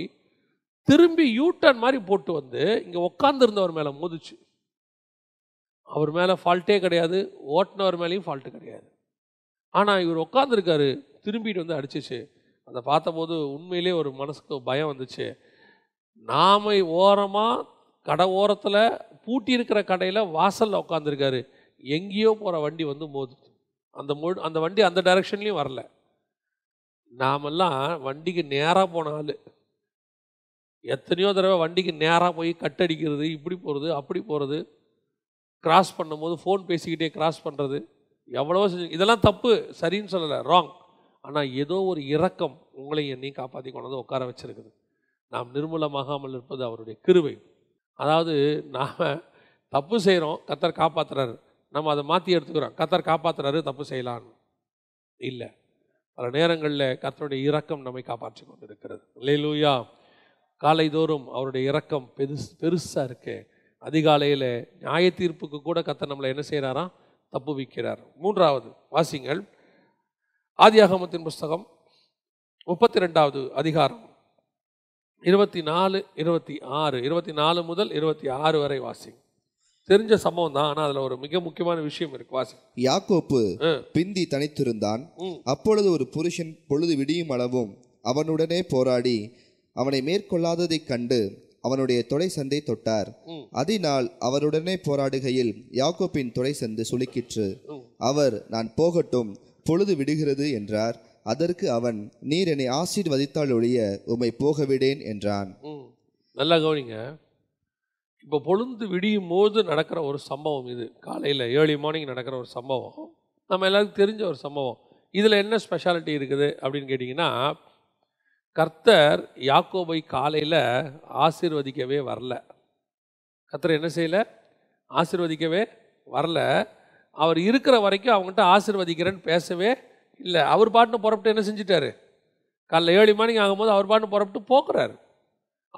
A: திரும்பி டர்ன் மாதிரி போட்டு வந்து இங்கே உட்காந்துருந்தவர் மேலே மோதிச்சு அவர் மேலே ஃபால்ட்டே கிடையாது ஓட்டினவர் மேலேயும் ஃபால்ட்டு கிடையாது ஆனால் இவர் உட்காந்துருக்காரு திரும்பிட்டு வந்து அடிச்சிச்சு அதை பார்த்தபோது உண்மையிலே ஒரு மனசுக்கு பயம் வந்துச்சு நாம ஓரமாக கடை ஓரத்தில் பூட்டி இருக்கிற கடையில் வாசலில் உட்காந்துருக்காரு எங்கேயோ போகிற வண்டி வந்து மோதுது அந்த மொ அந்த வண்டி அந்த டைரக்ஷன்லேயும் வரல நாமெல்லாம் வண்டிக்கு நேராக போன ஆள் எத்தனையோ தடவை வண்டிக்கு நேராக போய் கட்டடிக்கிறது இப்படி போகிறது அப்படி போகிறது கிராஸ் பண்ணும்போது ஃபோன் பேசிக்கிட்டே கிராஸ் பண்ணுறது எவ்வளவோ செஞ்சு இதெல்லாம் தப்பு சரின்னு சொல்லலை ராங் ஆனால் ஏதோ ஒரு இரக்கம் உங்களை என்னையும் காப்பாற்றி கொண்டது உட்கார வச்சுருக்குது நாம் நிர்மூலமாகாமல் இருப்பது அவருடைய கிருவை அதாவது நாம் தப்பு செய்கிறோம் கத்தர் காப்பாற்றுறாரு நம்ம அதை மாற்றி எடுத்துக்கிறோம் கத்தர் காப்பாற்றுறாரு தப்பு செய்யலான்னு இல்லை பல நேரங்களில் கத்தருடைய இரக்கம் நம்மை காப்பாற்றி கொண்டு இல்லை இல்லையிலூயா காலைதோறும் அவருடைய இறக்கம் பெருசு பெருசாக இருக்கு அதிகாலையில் நியாய தீர்ப்புக்கு கூட கத்த நம்மளை என்ன செய்கிறாராம் தப்பு வைக்கிறார் மூன்றாவது வாசிங்கள் ஆதியாகமத்தின் புஸ்தகம் முப்பத்தி ரெண்டாவது அதிகாரம் இருபத்தி நாலு இருபத்தி ஆறு இருபத்தி நாலு முதல் இருபத்தி ஆறு வரை வாசிங்க தெரிஞ்ச சம்பவம் தான் ஆனா அதுல ஒரு மிக முக்கியமான விஷயம் இருக்கு வாசி
B: யாக்கோப்பு பிந்தி தனித்திருந்தான் அப்பொழுது ஒரு புருஷன் பொழுது விடியும் அளவும் அவனுடனே போராடி அவனை மேற்கொள்ளாததைக் கண்டு அவனுடைய தொலை சந்தை தொட்டார் அதனால் அவருடனே போராடுகையில் யாக்கோப்பின் தொலை சந்து சுளுக்கிற்று அவர் நான் போகட்டும் பொழுது விடுகிறது என்றார் அதற்கு அவன் நீர் என்னை ஆசீர்வதித்தால் ஒழிய உம்மை போக விடேன் என்றான்
A: நல்லா கவனிங்க இப்போ பொழுது விடியும் போது நடக்கிற ஒரு சம்பவம் இது காலையில் ஏர்லி மார்னிங் நடக்கிற ஒரு சம்பவம் நம்ம எல்லாருக்கும் தெரிஞ்ச ஒரு சம்பவம் இதில் என்ன ஸ்பெஷாலிட்டி இருக்குது அப்படின்னு கேட்டிங்கன்னா கர்த்தர் யாக்கோபை காலையில் ஆசிர்வதிக்கவே வரல கர்த்தர் என்ன செய்யலை ஆசிர்வதிக்கவே வரல அவர் இருக்கிற வரைக்கும் அவங்ககிட்ட ஆசிர்வதிக்கிறேன்னு பேசவே இல்லை அவர் பாட்டுன்னு புறப்பட்டு என்ன செஞ்சிட்டாரு காலைல ஏழு மணிக்கு ஆகும்போது அவர் பாட்டுன்னு புறப்பட்டு போக்குறாரு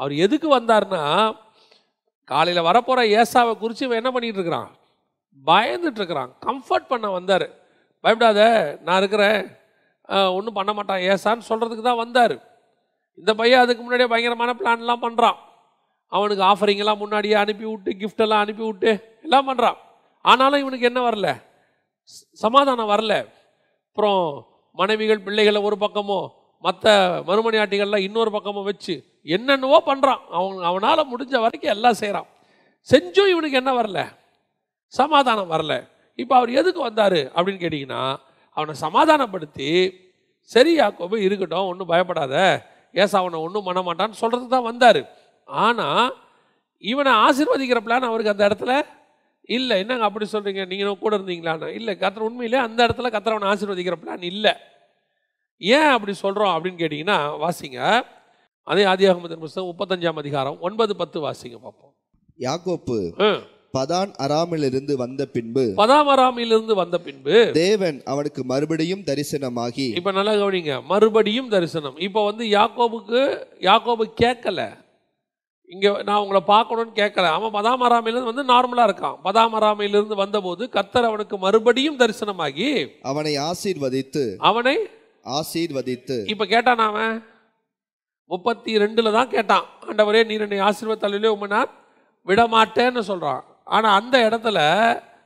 A: அவர் எதுக்கு வந்தார்னா காலையில் வரப்போகிற ஏசாவை குறித்து இவன் என்ன பண்ணிகிட்டு இருக்கிறான் பயந்துட்டுருக்கிறான் கம்ஃபர்ட் பண்ண வந்தார் பயப்படாத நான் இருக்கிறேன் ஒன்றும் பண்ண மாட்டான் ஏசான்னு சொல்கிறதுக்கு தான் வந்தார் இந்த பையன் அதுக்கு முன்னாடியே பயங்கரமான பிளான்லாம் பண்ணுறான் அவனுக்கு ஆஃபரிங்கெல்லாம் முன்னாடியே அனுப்பி விட்டு கிஃப்டெல்லாம் அனுப்பி விட்டு எல்லாம் பண்ணுறான் ஆனாலும் இவனுக்கு என்ன வரல சமாதானம் வரல அப்புறம் மனைவிகள் பிள்ளைகளை ஒரு பக்கமோ மற்ற மறுமணியாட்டிகள்லாம் இன்னொரு பக்கமோ வச்சு என்னென்னவோ பண்ணுறான் அவன் அவனால் முடிஞ்ச வரைக்கும் எல்லாம் செய்கிறான் செஞ்சும் இவனுக்கு என்ன வரல சமாதானம் வரல இப்போ அவர் எதுக்கு வந்தார் அப்படின்னு கேட்டிங்கன்னா அவனை சமாதானப்படுத்தி சரி இருக்கட்டும் ஒன்றும் பயப்படாத ஏசா அவனை ஒன்றும் பண்ண மாட்டான்னு சொல்கிறது தான் வந்தார் ஆனால் இவனை ஆசிர்வதிக்கிற பிளான் அவருக்கு அந்த இடத்துல இல்லை என்னங்க அப்படி சொல்கிறீங்க நீங்கள் கூட இருந்தீங்களான்னு இல்லை கத்திர உண்மையிலே அந்த இடத்துல கத்திரவனை ஆசிர்வதிக்கிற பிளான் இல்லை ஏன் அப்படி சொல்கிறோம் அப்படின்னு கேட்டிங்கன்னா வாசிங்க அதே அகமதின் புஸ்தகம் முப்பத்தஞ்சாம் அதிகாரம் ஒன்பது பத்து வாசிங்க பார்ப்போம்
B: யாக்கோப்பு பதான் அராமிலிருந்து வந்த பின்பு
A: பதாம் அராமிலிருந்து வந்த பின்பு
B: தேவன் அவனுக்கு மறுபடியும் தரிசனமாகி இப்ப
A: நல்லா கவனிங்க மறுபடியும் தரிசனம் இப்போ வந்து யாக்கோபுக்கு யாக்கோபு கேட்கல இங்கே நான் உங்களை பார்க்கணும்னு கேட்கல அவன் பதாம் அராமையிலிருந்து வந்து நார்மலாக இருக்கான் பதாம் அராமையிலிருந்து வந்தபோது கத்தர் அவனுக்கு மறுபடியும் தரிசனமாகி
B: அவனை ஆசீர்வதித்து அவனை ஆசீர்வதித்து
A: இப்ப கேட்டான் அவன் முப்பத்தி ரெண்டுல தான் கேட்டான் ஆண்டவரே நீர் என்னை ஆசீர்வத்தாலே உம விடமாட்டேன்னு சொல்றான் ஆனால் அந்த இடத்துல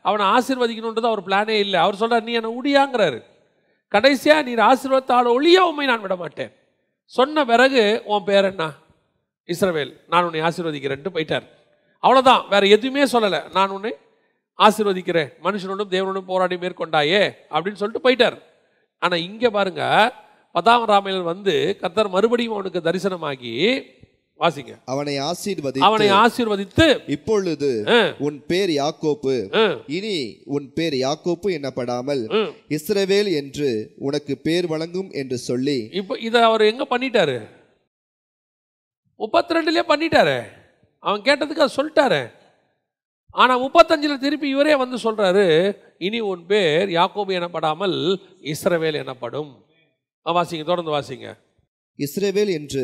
A: அவனை ஆசிர்வதிக்கணுன்றது அவர் பிளானே இல்லை அவர் சொல்கிறார் நீ என்னை உடியாங்கிறாரு கடைசியாக நீர் ஆசீர்வத்தால் ஒளிய உண்மை நான் விட மாட்டேன் சொன்ன பிறகு உன் பேர் என்ன இஸ்ரவேல் நான் உன்னை ஆசீர்வதிக்கிறேன்ட்டு போயிட்டார் அவ்வளோதான் வேறு எதுவுமே சொல்லலை நான் உன்னை ஆசீர்வதிக்கிறேன் மனுஷனோடும் தேவனோடும் போராடி மேற்கொண்டாயே அப்படின்னு சொல்லிட்டு போயிட்டார் ஆனால் இங்கே பாருங்கள் பதாம் ராமையன் வந்து கத்தர் மறுபடியும் அவனுக்கு தரிசனமாகி வாசிங்க அவனை ஆசீர்வதி அவனை
B: ஆசீர்வதித்து இப்பொழுது உன் பேர் யாக்கோப்பு இனி உன் பேர் யாக்கோப்பு எனப்படாமல் இஸ்ரவேல் என்று உனக்கு பேர் வழங்கும் என்று சொல்லி
A: இப்போ இதை அவர் எங்க பண்ணிட்டாரு முப்பத்தி ரெண்டுலேயே பண்ணிட்டாரு அவன் கேட்டதுக்கு அதை சொல்லிட்டாரு ஆனால் முப்பத்தஞ்சில் திருப்பி இவரே வந்து சொல்கிறாரு இனி உன் பேர் யாக்கோபு எனப்படாமல் இஸ்ரவேல் எனப்படும் வாசிங்க தொடர்ந்து வாசிங்க
B: இஸ்ரவேல் என்று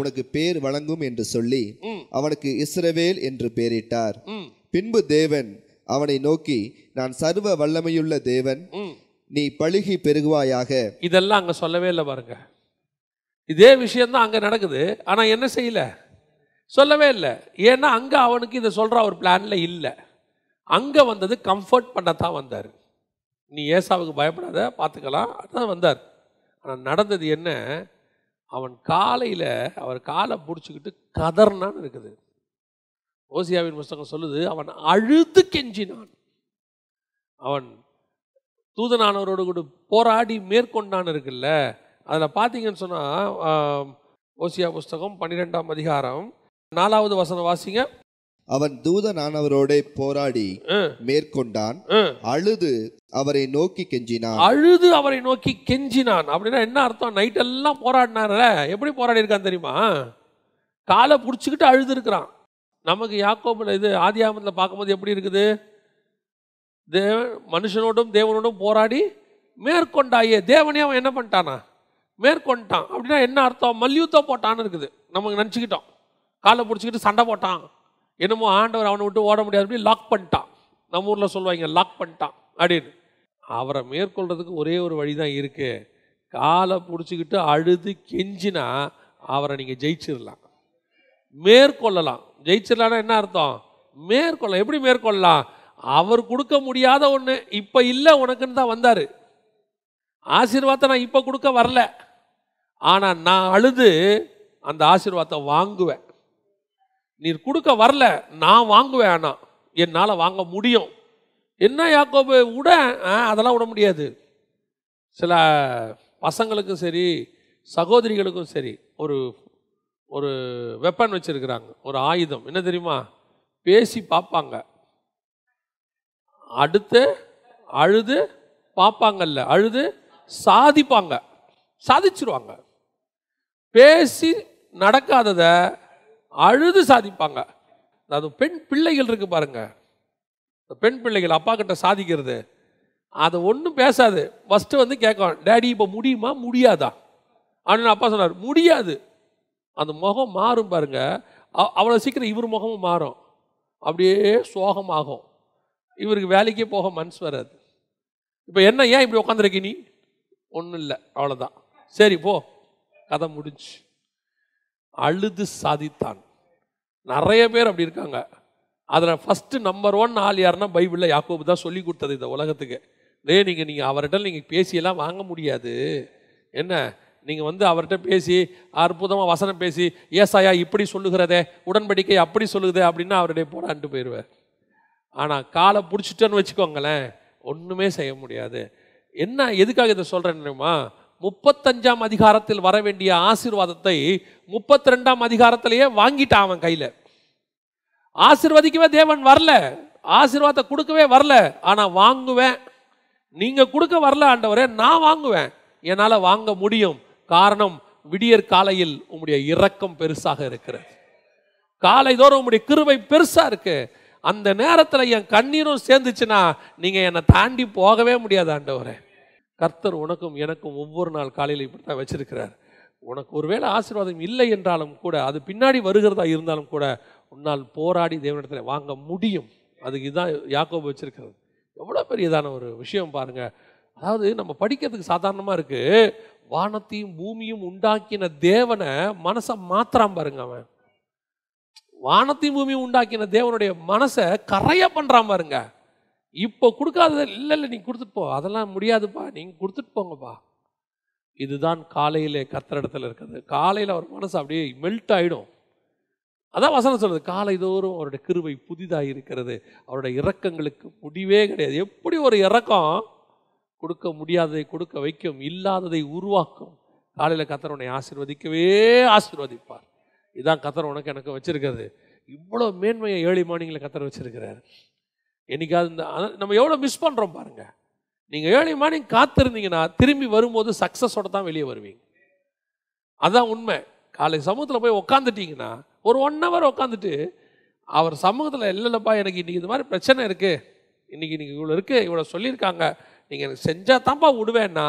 B: உனக்கு பேர் வழங்கும் என்று சொல்லி அவனுக்கு இஸ்ரவேல் என்று பெயரிட்டார் பின்பு தேவன் அவனை நோக்கி நான் சர்வ வல்லமையுள்ள தேவன் நீ பழுகி பெருகுவாயாக
A: இதெல்லாம் அங்க சொல்லவே இல்லை பாருங்க இதே விஷயம்தான் அங்க நடக்குது ஆனா என்ன செய்யல சொல்லவே இல்லை ஏன்னா அங்க அவனுக்கு இதை சொல்ற ஒரு பிளான்ல இல்லை அங்க வந்தது கம்ஃபர்ட் பண்ணத்தான் வந்தார் நீ ஏசாவுக்கு பயப்படாத பார்த்துக்கலாம் அதான் வந்தார் ஆனால் நடந்தது என்ன அவன் காலையில் அவர் காலை பிடிச்சிக்கிட்டு கதர்னான்னு இருக்குது ஓசியாவின் புஸ்தகம் சொல்லுது அவன் அழுது கெஞ்சினான் அவன் தூதனானவரோடு கூட போராடி மேற்கொண்டான் இருக்குல்ல அதில் பார்த்தீங்கன்னு சொன்னால் ஓசியா புஸ்தகம் பன்னிரெண்டாம் அதிகாரம் நாலாவது வசனம் வாசிங்க
B: அவன் தூதனானவரோட போராடி மேற்கொண்டான் அழுது அவரை நோக்கி கெஞ்சினான்
A: அழுது அவரை நோக்கி கெஞ்சினான் அப்படின்னா என்ன அர்த்தம் நைட் எல்லாம் போராடினார எப்படி போராடி இருக்கான் தெரியுமா காலை பிடிச்சிக்கிட்டு அழுது இருக்கிறான் நமக்கு யாக்கோபில் இது ஆதி ஆமத்தில் பார்க்கும்போது எப்படி இருக்குது தேவ மனுஷனோடும் தேவனோடும் போராடி மேற்கொண்டாயே தேவனே அவன் என்ன பண்ணிட்டானா மேற்கொண்டான் அப்படின்னா என்ன அர்த்தம் மல்யுத்தம் போட்டான்னு இருக்குது நமக்கு நினச்சிக்கிட்டோம் காலை பிடிச்சிக்கிட்டு சண்டை போட்டான் என்னமோ ஆண்டவர் அவனை விட்டு ஓட முடியாது அப்படி லாக் பண்ணிட்டான் நம்ம ஊரில் சொல்லுவாங்க லாக் பண்ணிட்டான் அப்படின்னு அவரை மேற்கொள்கிறதுக்கு ஒரே ஒரு வழி தான் இருக்குது காலை பிடிச்சிக்கிட்டு அழுது கெஞ்சினா அவரை நீங்கள் ஜெயிச்சிடலாம் மேற்கொள்ளலாம் ஜெயிச்சிடலான்னா என்ன அர்த்தம் மேற்கொள்ள எப்படி மேற்கொள்ளலாம் அவர் கொடுக்க முடியாத ஒன்று இப்போ இல்லை உனக்குன்னு தான் வந்தார் ஆசீர்வாதத்தை நான் இப்போ கொடுக்க வரல ஆனால் நான் அழுது அந்த ஆசீர்வாதத்தை வாங்குவேன் நீர் கொடுக்க வரல நான் வாங்குவேன் ஆனால் என்னால் வாங்க முடியும் என்ன யாக்கோபு விட அதெல்லாம் விட முடியாது சில பசங்களுக்கும் சரி சகோதரிகளுக்கும் சரி ஒரு ஒரு வெப்பன் வச்சுருக்கிறாங்க ஒரு ஆயுதம் என்ன தெரியுமா பேசி பார்ப்பாங்க அடுத்து அழுது பார்ப்பாங்கல்ல அழுது சாதிப்பாங்க சாதிச்சிருவாங்க பேசி நடக்காததை அழுது சாதிப்பாங்க அது பெண் பிள்ளைகள் இருக்குது பாருங்க பெண் பிள்ளைகள் அப்பா கிட்ட சாதிக்கிறது அதை ஒன்றும் பேசாது ஃபஸ்ட்டு வந்து கேட்கும் டேடி இப்போ முடியுமா முடியாதா அப்படின்னு அப்பா சொன்னார் முடியாது அந்த முகம் மாறும் பாருங்க அவ்வளோ சீக்கிரம் இவர் முகமும் மாறும் அப்படியே சோகமாகும் இவருக்கு வேலைக்கே போக மனசு வராது இப்போ என்ன ஏன் இப்படி உட்காந்துருக்கி நீ ஒன்றும் இல்லை அவ்வளோதான் சரி போ கதை முடிஞ்சு அழுது சாதித்தான் நிறைய பேர் அப்படி இருக்காங்க அதில் ஃபஸ்ட்டு நம்பர் ஒன் ஆள் யாருன்னா பைபிளில் யாக்கோபு தான் சொல்லி கொடுத்தது இந்த உலகத்துக்கு ரே நீங்கள் நீங்கள் அவர்கிட்ட நீங்கள் பேசியெல்லாம் வாங்க முடியாது என்ன நீங்கள் வந்து அவர்கிட்ட பேசி அற்புதமாக வசனம் பேசி ஏசாயா இப்படி சொல்லுகிறதே உடன்படிக்கை அப்படி சொல்லுதே அப்படின்னு அவருடைய போடான்ட்டு போயிடுவார் ஆனால் காலை பிடிச்சிட்டேன்னு வச்சுக்கோங்களேன் ஒன்றுமே செய்ய முடியாது என்ன எதுக்காக இதை சொல்கிறேன்னுமா முப்பத்தஞ்சாம் அதிகாரத்தில் வர வேண்டிய ஆசீர்வாதத்தை முப்பத்தி ரெண்டாம் அதிகாரத்திலேயே வாங்கிட்டான் அவன் கையில் ஆசிர்வதிக்கவே தேவன் வரல ஆசீர்வாதத்தை கொடுக்கவே வரல ஆனால் வாங்குவேன் நீங்கள் கொடுக்க வரல ஆண்டவரே நான் வாங்குவேன் என்னால் வாங்க முடியும் காரணம் விடியற் காலையில் உங்களுடைய இரக்கம் பெருசாக இருக்கிறது காலைதோறும் உங்களுடைய கிருவை பெருசாக இருக்கு அந்த நேரத்தில் என் கண்ணீரும் சேர்ந்துச்சுன்னா நீங்கள் என்னை தாண்டி போகவே முடியாது ஆண்டவரே கர்த்தர் உனக்கும் எனக்கும் ஒவ்வொரு நாள் காலையில் இப்படி தான் வச்சிருக்கிறார் உனக்கு ஒருவேளை ஆசீர்வாதம் இல்லை என்றாலும் கூட அது பின்னாடி வருகிறதா இருந்தாலும் கூட உன்னால் போராடி தேவனிடத்தில் வாங்க முடியும் அதுக்கு இதுதான் யாக்கோ வச்சிருக்கிறது எவ்வளோ பெரியதான ஒரு விஷயம் பாருங்க அதாவது நம்ம படிக்கிறதுக்கு சாதாரணமாக இருக்குது வானத்தையும் பூமியும் உண்டாக்கின தேவனை மனசை மாத்திரான் பாருங்க அவன் வானத்தையும் பூமியும் உண்டாக்கின தேவனுடைய மனசை கரைய பண்ணுறான் பாருங்க இப்போ கொடுக்காதது இல்லை இல்லை நீங்கள் கொடுத்துட்டு போ அதெல்லாம் முடியாதுப்பா நீங்கள் கொடுத்துட்டு போங்கப்பா இதுதான் காலையில் இடத்துல இருக்கிறது காலையில் அவர் மனசு அப்படியே மெல்ட் ஆகிடும் அதான் வசனம் சொல்கிறது காலை தோறும் அவருடைய கிருவை புதிதாக இருக்கிறது அவருடைய இறக்கங்களுக்கு முடிவே கிடையாது எப்படி ஒரு இறக்கம் கொடுக்க முடியாததை கொடுக்க வைக்கும் இல்லாததை உருவாக்கும் காலையில் கத்தர் உன்னை ஆசிர்வதிக்கவே ஆசிர்வதிப்பார் இதுதான் கத்தர் உனக்கு எனக்கு வச்சுருக்கிறது இவ்வளோ மேன்மையை ஏழை மார்னிங்கில் கத்தர் வச்சுருக்கிறார் என்னைக்காவது இந்த நம்ம எவ்வளோ மிஸ் பண்ணுறோம் பாருங்கள் நீங்கள் ஏழை மணி காத்திருந்தீங்கன்னா திரும்பி வரும்போது சக்ஸஸோட தான் வெளியே வருவீங்க அதான் உண்மை காலை சமூகத்தில் போய் உக்காந்துட்டிங்கன்னா ஒரு ஒன் ஹவர் உக்காந்துட்டு அவர் சமூகத்தில் இல்லைல்லப்பா எனக்கு இன்றைக்கி இது மாதிரி பிரச்சனை இருக்குது இன்றைக்கி இன்றைக்கி இவ்வளோ இருக்குது இவ்வளோ சொல்லியிருக்காங்க நீங்கள் எனக்கு செஞ்சால் தான்ப்பா விடுவேன்னா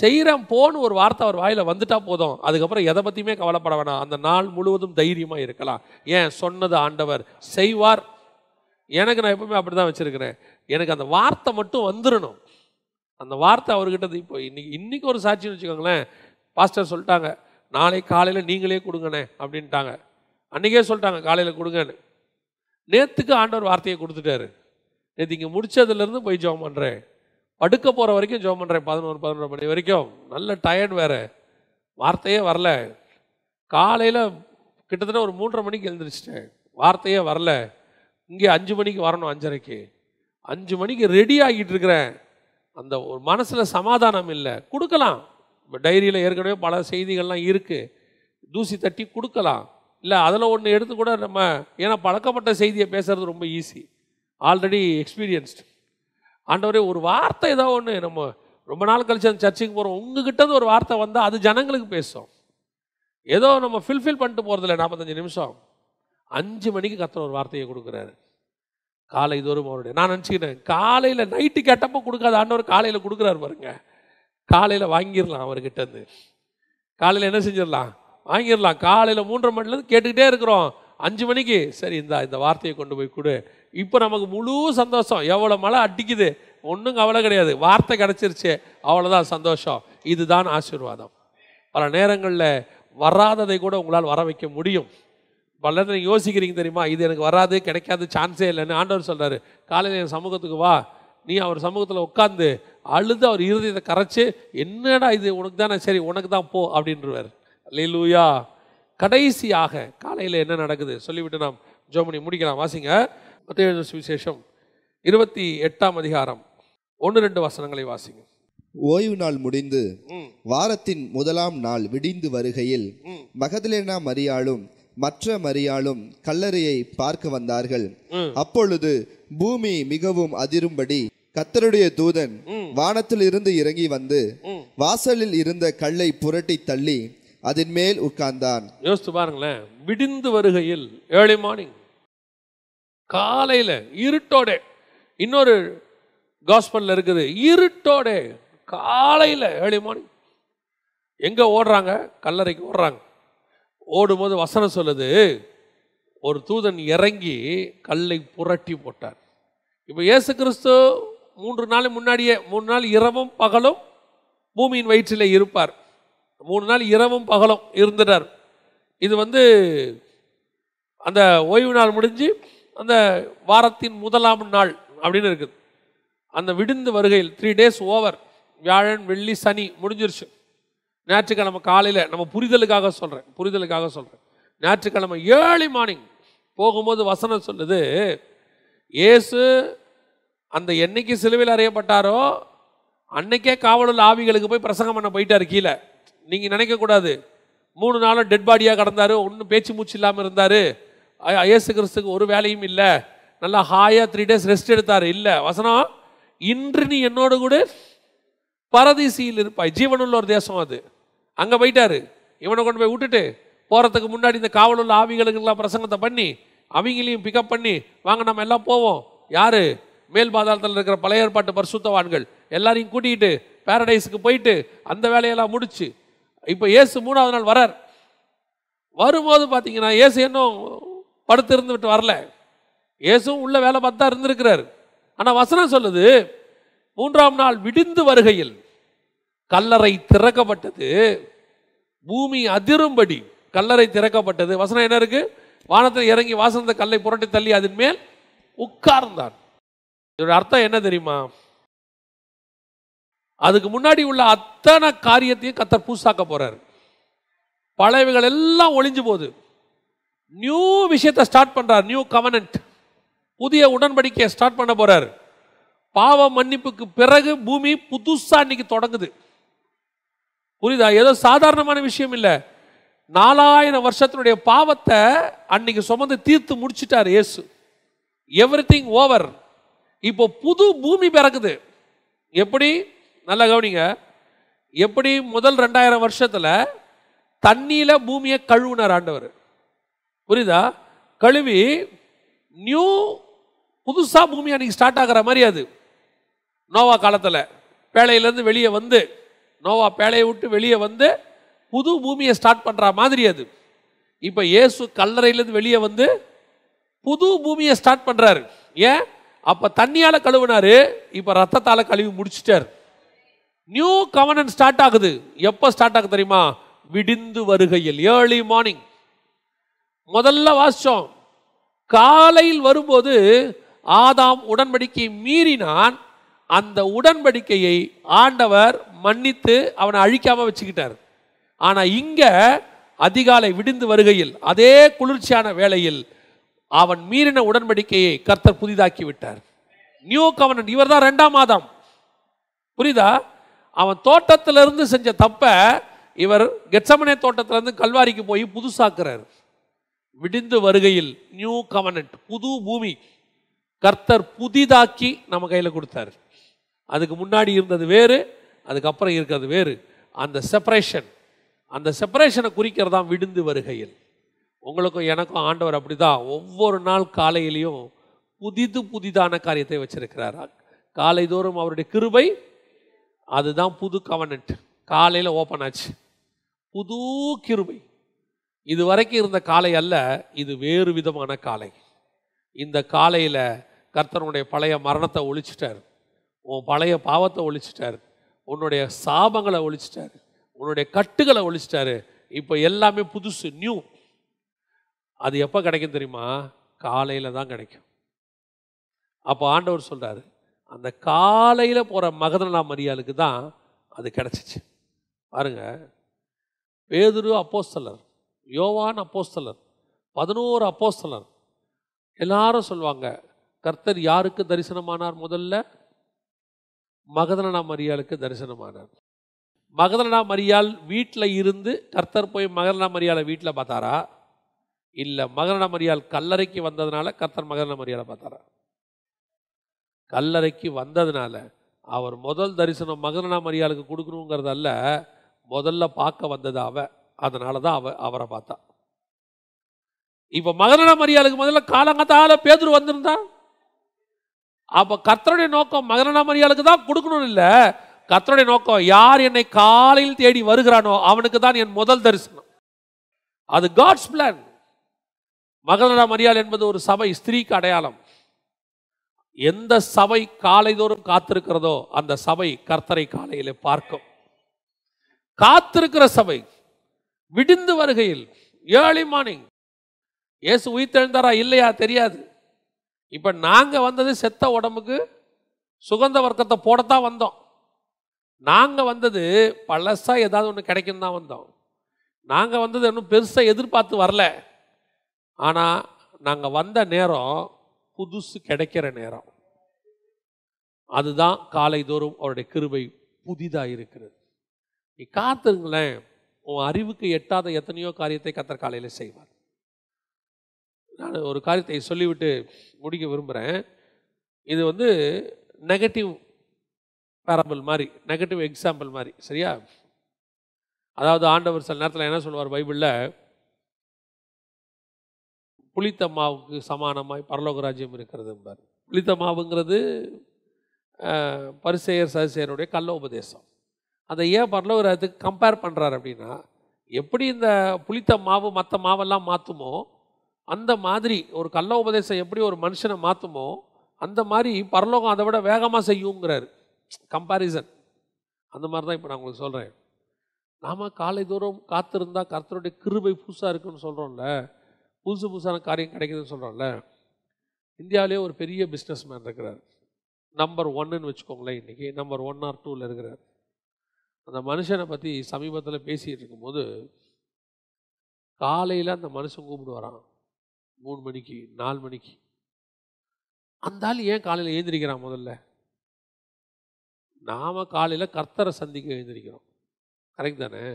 A: செய்கிறேன் போன்னு ஒரு வார்த்தை அவர் வாயில் வந்துட்டால் போதும் அதுக்கப்புறம் எதை பற்றியுமே கவலைப்பட வேணாம் அந்த நாள் முழுவதும் தைரியமாக இருக்கலாம் ஏன் சொன்னது ஆண்டவர் செய்வார் எனக்கு நான் எப்பவுமே அப்படி தான் வச்சுருக்கிறேன் எனக்கு அந்த வார்த்தை மட்டும் வந்துடணும் அந்த வார்த்தை அவர்கிட்ட இப்போ இன்றைக்கி இன்றைக்கி ஒரு சாட்சின்னு வச்சுக்கோங்களேன் பாஸ்டர் சொல்லிட்டாங்க நாளை காலையில் நீங்களே கொடுங்கண்ணே அப்படின்ட்டாங்க அன்றைக்கே சொல்லிட்டாங்க காலையில் கொடுங்கன்னு நேற்றுக்கு ஆண்டவர் வார்த்தையை கொடுத்துட்டாரு நேற்று இங்கே முடித்ததுலேருந்து போய் ஜோம் பண்ணுறேன் படுக்க போகிற வரைக்கும் ஜோம் பண்ணுறேன் பதினோரு பதினொரு மணி வரைக்கும் நல்ல டயர்ட் வேறு வார்த்தையே வரல காலையில் கிட்டத்தட்ட ஒரு மூன்றரை மணிக்கு எழுந்திரிச்சிட்டேன் வார்த்தையே வரல இங்கே அஞ்சு மணிக்கு வரணும் அஞ்சரைக்கு அஞ்சு மணிக்கு ரெடி ஆகிட்டு இருக்கிறேன் அந்த ஒரு மனசில் சமாதானம் இல்லை கொடுக்கலாம் இப்போ டைரியில் ஏற்கனவே பல செய்திகள்லாம் இருக்குது தூசி தட்டி கொடுக்கலாம் இல்லை அதில் ஒன்று எடுத்து கூட நம்ம ஏன்னா பழக்கப்பட்ட செய்தியை பேசுகிறது ரொம்ப ஈஸி ஆல்ரெடி எக்ஸ்பீரியன்ஸ்டு ஆண்டவரே ஒரு வார்த்தை ஏதோ ஒன்று நம்ம ரொம்ப நாள் கழிச்சு அந்த சர்ச்சைக்கு போகிறோம் உங்ககிட்டருந்து ஒரு வார்த்தை வந்தால் அது ஜனங்களுக்கு பேசும் ஏதோ நம்ம ஃபில்ஃபில் பண்ணிட்டு போகிறதில்ல நாற்பத்தஞ்சு நிமிஷம் அஞ்சு மணிக்கு கத்தர் ஒரு வார்த்தையை கொடுக்குறாரு காலை தோறும் அவருடைய நான் நினச்சிக்கிறேன் காலையில் நைட்டு கேட்டப்போ கொடுக்காத ஆண்டவர் காலையில் கொடுக்குறாரு பாருங்க காலையில் வாங்கிடலாம் அவர்கிட்டருந்து காலையில் என்ன செஞ்சிடலாம் வாங்கிடலாம் காலையில் மூன்றரை மணிலேருந்து கேட்டுக்கிட்டே இருக்கிறோம் அஞ்சு மணிக்கு சரி இந்தா இந்த வார்த்தையை கொண்டு போய் கொடு இப்போ நமக்கு முழு சந்தோஷம் எவ்வளோ மழை அடிக்குது ஒன்றும் கவலை கிடையாது வார்த்தை கிடச்சிருச்சு அவ்வளோதான் சந்தோஷம் இதுதான் ஆசீர்வாதம் பல நேரங்களில் வராததை கூட உங்களால் வர வைக்க முடியும் பல நீங்கள் யோசிக்கிறீங்க தெரியுமா இது எனக்கு வராது கிடைக்காது சான்ஸே இல்லைன்னு ஆண்டவர் சொல்கிறாரு காலையில் என் சமூகத்துக்கு வா நீ அவர் சமூகத்தில் உட்காந்து அழுது அவர் இருதயத்தை கரைச்சி என்னடா இது உனக்கு தானே சரி உனக்கு தான் போ அப்படின்றவர் லீலூயா கடைசியாக காலையில் என்ன நடக்குது சொல்லிவிட்டு நாம் ஜோமணி முடிக்கலாம் வாசிங்க மத்திய சுவிசேஷம் இருபத்தி எட்டாம் அதிகாரம் ஒன்று ரெண்டு வசனங்களை வாசிங்க
B: ஓய்வு நாள் முடிந்து வாரத்தின் முதலாம் நாள் விடிந்து வருகையில் மகதலேனா மரியாளும் மற்ற மரியாளும் கல்லறையை பார்க்க வந்தார்கள் அப்பொழுது பூமி மிகவும் அதிரும்படி கத்தருடைய தூதன் வானத்தில் இருந்து இறங்கி வந்து வாசலில் இருந்த கல்லை புரட்டி தள்ளி அதன் மேல் உட்கார்ந்தான்
A: யோசித்து பாருங்களேன் விடிந்து வருகையில் ஏர்லி மார்னிங் காலையில இருட்டோட இன்னொரு காஸ்பல்ல இருக்குது இருட்டோட காலையில ஏர்லி மார்னிங் எங்க ஓடுறாங்க கல்லறைக்கு ஓடுறாங்க ஓடும்போது வசனம் சொல்லுது ஒரு தூதன் இறங்கி கல்லை புரட்டி போட்டார் இப்போ இயேசு கிறிஸ்து மூன்று நாள் முன்னாடியே மூணு நாள் இரவும் பகலும் பூமியின் வயிற்றில் இருப்பார் மூணு நாள் இரவும் பகலும் இருந்துட்டார் இது வந்து அந்த ஓய்வு நாள் முடிஞ்சு அந்த வாரத்தின் முதலாம் நாள் அப்படின்னு இருக்குது அந்த விடுந்து வருகையில் த்ரீ டேஸ் ஓவர் வியாழன் வெள்ளி சனி முடிஞ்சிருச்சு ஞாயிற்றுக்கிழமை காலையில் நம்ம புரிதலுக்காக சொல்கிறேன் புரிதலுக்காக சொல்கிறேன் ஞாயிற்றுக்கிழமை ஏர்லி மார்னிங் போகும்போது வசனம் சொல்லுது ஏசு அந்த என்னைக்கு சிலுவையில் அறியப்பட்டாரோ அன்னைக்கே காவலுள்ள ஆவிகளுக்கு போய் பிரசங்கம் பண்ண போயிட்டார் கீழே நீங்கள் நினைக்கக்கூடாது மூணு நாளும் டெட் பாடியாக கடந்தார் ஒன்றும் பேச்சு மூச்சு இல்லாமல் இருந்தார் ஏசு கிறிஸ்துக்கு ஒரு வேலையும் இல்லை நல்லா ஹாயாக த்ரீ டேஸ் ரெஸ்ட் எடுத்தார் இல்லை வசனம் இன்று நீ என்னோடு கூட பரதீசியில் இருப்பாய் ஜீவனுள்ள ஒரு தேசம் அது அங்கே போயிட்டாரு இவனை கொண்டு போய் விட்டுட்டு போகிறதுக்கு முன்னாடி இந்த காவல் உள்ள ஆவிகளுக்கெல்லாம் பிரசங்கத்தை பண்ணி அவங்களையும் பிக்கப் பண்ணி வாங்க நம்ம எல்லாம் போவோம் யார் மேல் பாதாளத்தில் இருக்கிற பழைய ஏற்பாட்டு பரிசுத்தவான்கள் எல்லாரையும் கூட்டிகிட்டு பேரடைஸுக்கு போயிட்டு அந்த வேலையெல்லாம் முடிச்சு இப்போ ஏசு மூணாவது நாள் வரார் வரும்போது பார்த்தீங்கன்னா ஏசு இன்னும் படுத்து இருந்துவிட்டு வரல ஏசும் உள்ள வேலை பார்த்தா இருந்திருக்கிறார் ஆனால் வசனம் சொல்லுது மூன்றாம் நாள் விடிந்து வருகையில் கல்லறை திறக்கப்பட்டது பூமி அதிரும்படி கல்லறை திறக்கப்பட்டது வசனம் என்ன இருக்கு வானத்தில் இறங்கி வாசந்த கல்லை புரட்டி தள்ளி அதன் மேல் உட்கார்ந்தான் இதோட அர்த்தம் என்ன தெரியுமா அதுக்கு முன்னாடி உள்ள அத்தனை காரியத்தையும் கத்தர் பூசாக்க போறார் பழவைகள் எல்லாம் ஒளிஞ்சு போகுது நியூ விஷயத்தை ஸ்டார்ட் பண்ணுறார் நியூ கவனன்ட் புதிய உடன்படிக்கையை ஸ்டார்ட் பண்ண போறார் பாவ மன்னிப்புக்கு பிறகு பூமி புதுசாக இன்னைக்கு தொடங்குது புரியுதா ஏதோ சாதாரணமான விஷயம் இல்லை நாலாயிரம் வருஷத்தினுடைய பாவத்தை அன்னைக்கு சுமந்து தீர்த்து முடிச்சிட்டார் இயேசு எவ்ரி திங் ஓவர் இப்போ புது பூமி பிறக்குது எப்படி நல்லா கவனிங்க எப்படி முதல் ரெண்டாயிரம் வருஷத்தில் தண்ணியில் பூமியை கழுவுனார் ஆண்டவர் புரியுதா கழுவி நியூ புதுசாக பூமி அன்றைக்கி ஸ்டார்ட் ஆகிற மாதிரி அது நோவா காலத்தில் பேழையிலேருந்து வெளியே வந்து நோவா பேழையை விட்டு வெளியே வந்து புது பூமியை ஸ்டார்ட் பண்ணுற மாதிரி அது இப்போ இயேசு கல்லறையிலேருந்து வெளியே வந்து புது பூமியை ஸ்டார்ட் பண்ணுறாரு ஏன் அப்போ தண்ணியால் கழுவினார் இப்போ ரத்தத்தால் கழுவி முடிச்சிட்டார் நியூ கவனன் ஸ்டார்ட் ஆகுது எப்போ ஸ்டார்ட் ஆகுது தெரியுமா விடிந்து வருகையில் ஏர்லி மார்னிங் முதல்ல வாசித்தோம் காலையில் வரும்போது ஆதாம் உடன்படிக்கை மீறினான் அந்த உடன்படிக்கையை ஆண்டவர் மன்னித்து அவனை அழிக்காமல் வச்சுக்கிட்டார் ஆனால் இங்கே அதிகாலை விடிந்து வருகையில் அதே குளிர்ச்சியான வேளையில் அவன் மீறின உடன்படிக்கையை கர்த்தர் புதிதாக்கி விட்டார் நியூ கவனன் இவர் தான் ரெண்டாம் மாதம் புரியுதா அவன் தோட்டத்திலிருந்து செஞ்ச தப்பை இவர் கெட்சமனே தோட்டத்திலேருந்து கல்வாரிக்கு போய் புதுசாக்குறார் விடிந்து வருகையில் நியூ கவனன்ட் புது பூமி கர்த்தர் புதிதாக்கி நம்ம கையில் கொடுத்தாரு அதுக்கு முன்னாடி இருந்தது வேறு அதுக்கப்புறம் இருக்கிறது வேறு அந்த செப்பரேஷன் அந்த செப்பரேஷனை குறிக்கிறதா விடுந்து வருகையில் உங்களுக்கும் எனக்கும் ஆண்டவர் அப்படி தான் ஒவ்வொரு நாள் காலையிலையும் புதிது புதிதான காரியத்தை வச்சிருக்கிறார் தோறும் அவருடைய கிருபை அதுதான் புது கவனட் காலையில் ஓப்பன் ஆச்சு புது கிருபை இது வரைக்கும் இருந்த காலை அல்ல இது வேறு விதமான காலை இந்த காலையில் கர்த்தனுடைய பழைய மரணத்தை ஒழிச்சிட்டார் உன் பழைய பாவத்தை ஒழிச்சிட்டாரு உன்னுடைய சாபங்களை ஒழிச்சிட்டாரு உன்னுடைய கட்டுகளை ஒழிச்சிட்டாரு இப்போ எல்லாமே புதுசு நியூ அது எப்போ கிடைக்கும் தெரியுமா காலையில் தான் கிடைக்கும் அப்போ ஆண்டவர் சொல்கிறாரு அந்த காலையில் போகிற மகதனா மரியாளுக்கு தான் அது கிடச்சிச்சு பாருங்க பேதுரு அப்போஸ்தலர் யோவான் அப்போஸ்தலர் பதினோரு அப்போஸ்தலர் எல்லாரும் சொல்லுவாங்க கர்த்தர் யாருக்கு தரிசனமானார் முதல்ல மகதனா மரியாளுக்கு தரிசனமானார் மகதனா மரியாள் வீட்டில் இருந்து கர்த்தர் போய் மகதனா மரியாளை வீட்டில் பார்த்தாரா இல்லை மகதனா மரியாள் கல்லறைக்கு வந்ததுனால கர்த்தர் மகதனா மரியாளை பார்த்தாரா கல்லறைக்கு வந்ததுனால அவர் முதல் தரிசனம் மகதனா மரியாளுக்கு கொடுக்கணுங்கிறதல்ல முதல்ல பார்க்க வந்தது அவ அதனால தான் அவ அவரை பார்த்தா இப்போ மகதனா மரியாளுக்கு முதல்ல காலங்கத்தால் பேதர் வந்திருந்தான் அப்போ கர்த்தருடைய நோக்கம் மகனமரியாளுக்கு தான் கொடுக்கணும்னு இல்லை கர்த்தருடைய நோக்கம் யார் என்னை காலையில் தேடி வருகிறானோ அவனுக்கு தான் என் முதல் தரிசனம் அது காட்ஸ் பிளான் மகளரா மரியாள் என்பது ஒரு சபை ஸ்திரீக்கு அடையாளம் எந்த சபை காலைதோறும் காத்திருக்கிறதோ அந்த சபை கர்த்தரை காலையில் பார்க்கும் காத்திருக்கிற சபை விடிந்து வருகையில் ஏர்லி மார்னிங் ஏசு உயிர் தெழுந்தாரா இல்லையா தெரியாது இப்போ நாங்கள் வந்தது செத்த உடம்புக்கு சுகந்த வர்க்கத்தை போடத்தான் வந்தோம் நாங்கள் வந்தது பழசாக ஏதாவது ஒன்று கிடைக்கும் தான் வந்தோம் நாங்கள் வந்தது இன்னும் பெருசாக எதிர்பார்த்து வரல ஆனால் நாங்கள் வந்த நேரம் புதுசு கிடைக்கிற நேரம் அதுதான் காலை தோறும் அவருடைய கிருபை புதிதாக இருக்கிறது நீ காத்துருங்களேன் உன் அறிவுக்கு எட்டாத எத்தனையோ காரியத்தை கத்தர் காலையில் செய்வார் நான் ஒரு காரியத்தை சொல்லிவிட்டு முடிக்க விரும்புகிறேன் இது வந்து நெகட்டிவ் பேரபிள் மாதிரி நெகட்டிவ் எக்ஸாம்பிள் மாதிரி சரியா அதாவது ஆண்டவர் சில நேரத்தில் என்ன சொல்லுவார் பைபிளில் புளித்த மாவுக்கு சமானமாய் பரலோக ராஜ்யம் இருக்கிறது என்பார் புளித்த மாவுங்கிறது பரிசெயர் சரிசெயருடைய கள்ள உபதேசம் அதை ஏன் பரலோக ராஜ்யத்துக்கு கம்பேர் பண்ணுறாரு அப்படின்னா எப்படி இந்த புளித்த மாவு மற்ற மாவெல்லாம் மாற்றுமோ அந்த மாதிரி ஒரு கள்ள உபதேசம் எப்படி ஒரு மனுஷனை மாற்றுமோ அந்த மாதிரி பரலோகம் அதை விட வேகமாக செய்யுங்கிறாரு கம்பாரிசன் அந்த மாதிரி தான் இப்போ நான் உங்களுக்கு சொல்கிறேன் நாம் காலை தூரம் காத்திருந்தால் கர்த்தருடைய கிருபை புதுசாக இருக்குன்னு சொல்கிறோம்ல புதுசு புதுசான காரியம் கிடைக்குதுன்னு சொல்கிறோம்ல இந்தியாவிலே ஒரு பெரிய பிஸ்னஸ் மேன் இருக்கிறார் நம்பர் ஒன்னுன்னு வச்சுக்கோங்களேன் இன்றைக்கி நம்பர் ஒன் ஆர் டூவில் இருக்கிறார் அந்த மனுஷனை பற்றி சமீபத்தில் பேசிகிட்டு இருக்கும்போது காலையில் அந்த மனுஷன் வரான் மூணு மணிக்கு நாலு மணிக்கு அந்த ஆள் ஏன் காலையில் எழுந்திரிக்கிறான் முதல்ல நாம் காலையில் கர்த்தரை சந்திக்க எழுந்திரிக்கிறோம் கரெக்ட் தானே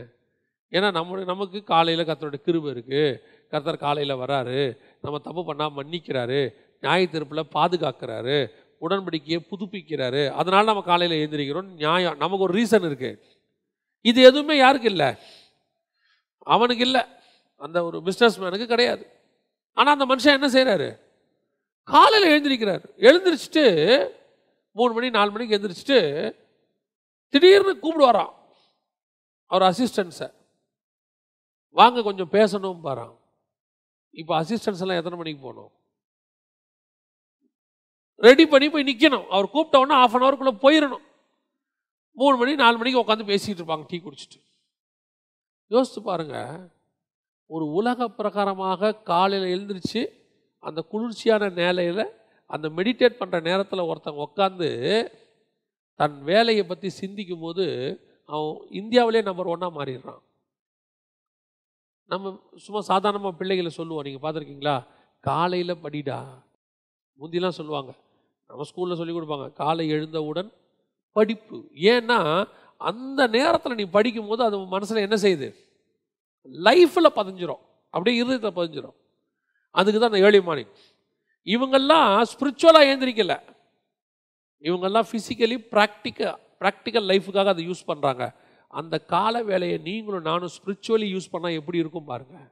A: ஏன்னா நம்ம நமக்கு காலையில் கர்த்தரோட கிருப இருக்குது கர்த்தர் காலையில் வராரு நம்ம தப்பு பண்ணால் மன்னிக்கிறாரு நியாயத்திருப்பில் பாதுகாக்கிறாரு உடன்படிக்கையை புதுப்பிக்கிறாரு அதனால் நம்ம காலையில் எழுந்திரிக்கிறோம் நியாயம் நமக்கு ஒரு ரீசன் இருக்குது இது எதுவுமே யாருக்கு இல்லை அவனுக்கு இல்லை அந்த ஒரு பிஸ்னஸ் மேனுக்கு கிடையாது ஆனால் அந்த மனுஷன் என்ன செய்கிறாரு காலையில் எழுந்திருக்கிறார் எழுந்திரிச்சிட்டு மூணு மணி நாலு மணிக்கு எழுந்திரிச்சிட்டு திடீர்னு கூப்பிடுவாராம் அவர் அசிஸ்டன்ஸை வாங்க கொஞ்சம் பேசணும் பாரான் இப்போ அசிஸ்டன்ஸ் எல்லாம் எத்தனை மணிக்கு போகணும் ரெடி பண்ணி போய் நிற்கணும் அவர் கூப்பிட்டவுடனே ஆஃப் அன் ஹவருக்குள்ளே போயிடணும் மூணு மணி நாலு மணிக்கு உட்காந்து பேசிக்கிட்டு இருப்பாங்க டீ குடிச்சிட்டு யோசித்து பாருங்கள் ஒரு உலக பிரகாரமாக காலையில் எழுந்திரிச்சு அந்த குளிர்ச்சியான நேலையில் அந்த மெடிடேட் பண்ணுற நேரத்தில் ஒருத்தங்க உட்காந்து தன் வேலையை பற்றி சிந்திக்கும் போது அவன் இந்தியாவிலே நம்பர் ஒன்னாக மாறிடுறான் நம்ம சும்மா சாதாரணமாக பிள்ளைகளை சொல்லுவோம் நீங்கள் பார்த்துருக்கீங்களா காலையில் படிடா முந்திலாம் சொல்லுவாங்க நம்ம ஸ்கூலில் சொல்லி கொடுப்பாங்க காலை எழுந்தவுடன் படிப்பு ஏன்னா அந்த நேரத்தில் நீ படிக்கும் போது அது மனசில் என்ன செய்யுது லைஃப்பில் பதிஞ்சிடும் அப்படியே இருதயத்தில் பதிஞ்சிடும் அதுக்கு தான் அந்த ஏழி மார்னிங் இவங்கெல்லாம் ஸ்பிரிச்சுவலாக ஏந்திரிக்கல இவங்கெல்லாம் ஃபிசிக்கலி ப்ராக்டிக்கல் ப்ராக்டிக்கல் லைஃபுக்காக அதை யூஸ் பண்ணுறாங்க அந்த கால வேலையை நீங்களும் நானும் ஸ்பிரிச்சுவலி யூஸ் பண்ணால் எப்படி இருக்கும் பாருங்கள்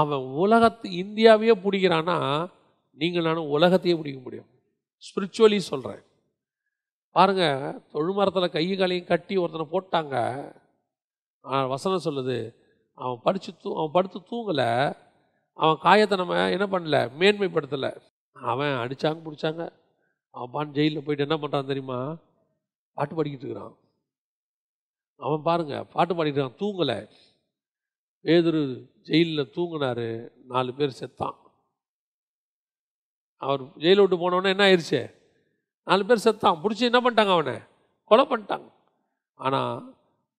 A: அவன் உலகத்து இந்தியாவையே பிடிக்கிறான்னா நீங்கள் நானும் உலகத்தையே பிடிக்க முடியும் ஸ்பிரிச்சுவலி சொல்கிறேன் பாருங்கள் தொழுமரத்தில் கை காலையும் கட்டி ஒருத்தனை போட்டாங்க ஆனால் வசனம் சொல்லுது அவன் படித்து தூ அவன் படுத்து தூங்கலை அவன் காயத்தை நம்ம என்ன பண்ணல மேன்மைப்படுத்தலை அவன் அடித்தாங்க பிடிச்சாங்க அவன் பான் ஜெயிலில் போயிட்டு என்ன பண்ணுறான் தெரியுமா பாட்டு பாடிக்கிட்டு இருக்கிறான் அவன் பாருங்கள் பாட்டு இருக்கான் தூங்கலை வேதுரு ஜெயிலில் தூங்கினார் நாலு பேர் செத்தான் அவர் ஜெயிலை விட்டு போனவொடனே என்ன ஆயிடுச்சு நாலு பேர் செத்தான் பிடிச்சி என்ன பண்ணிட்டாங்க அவனை கொலை பண்ணிட்டாங்க ஆனால்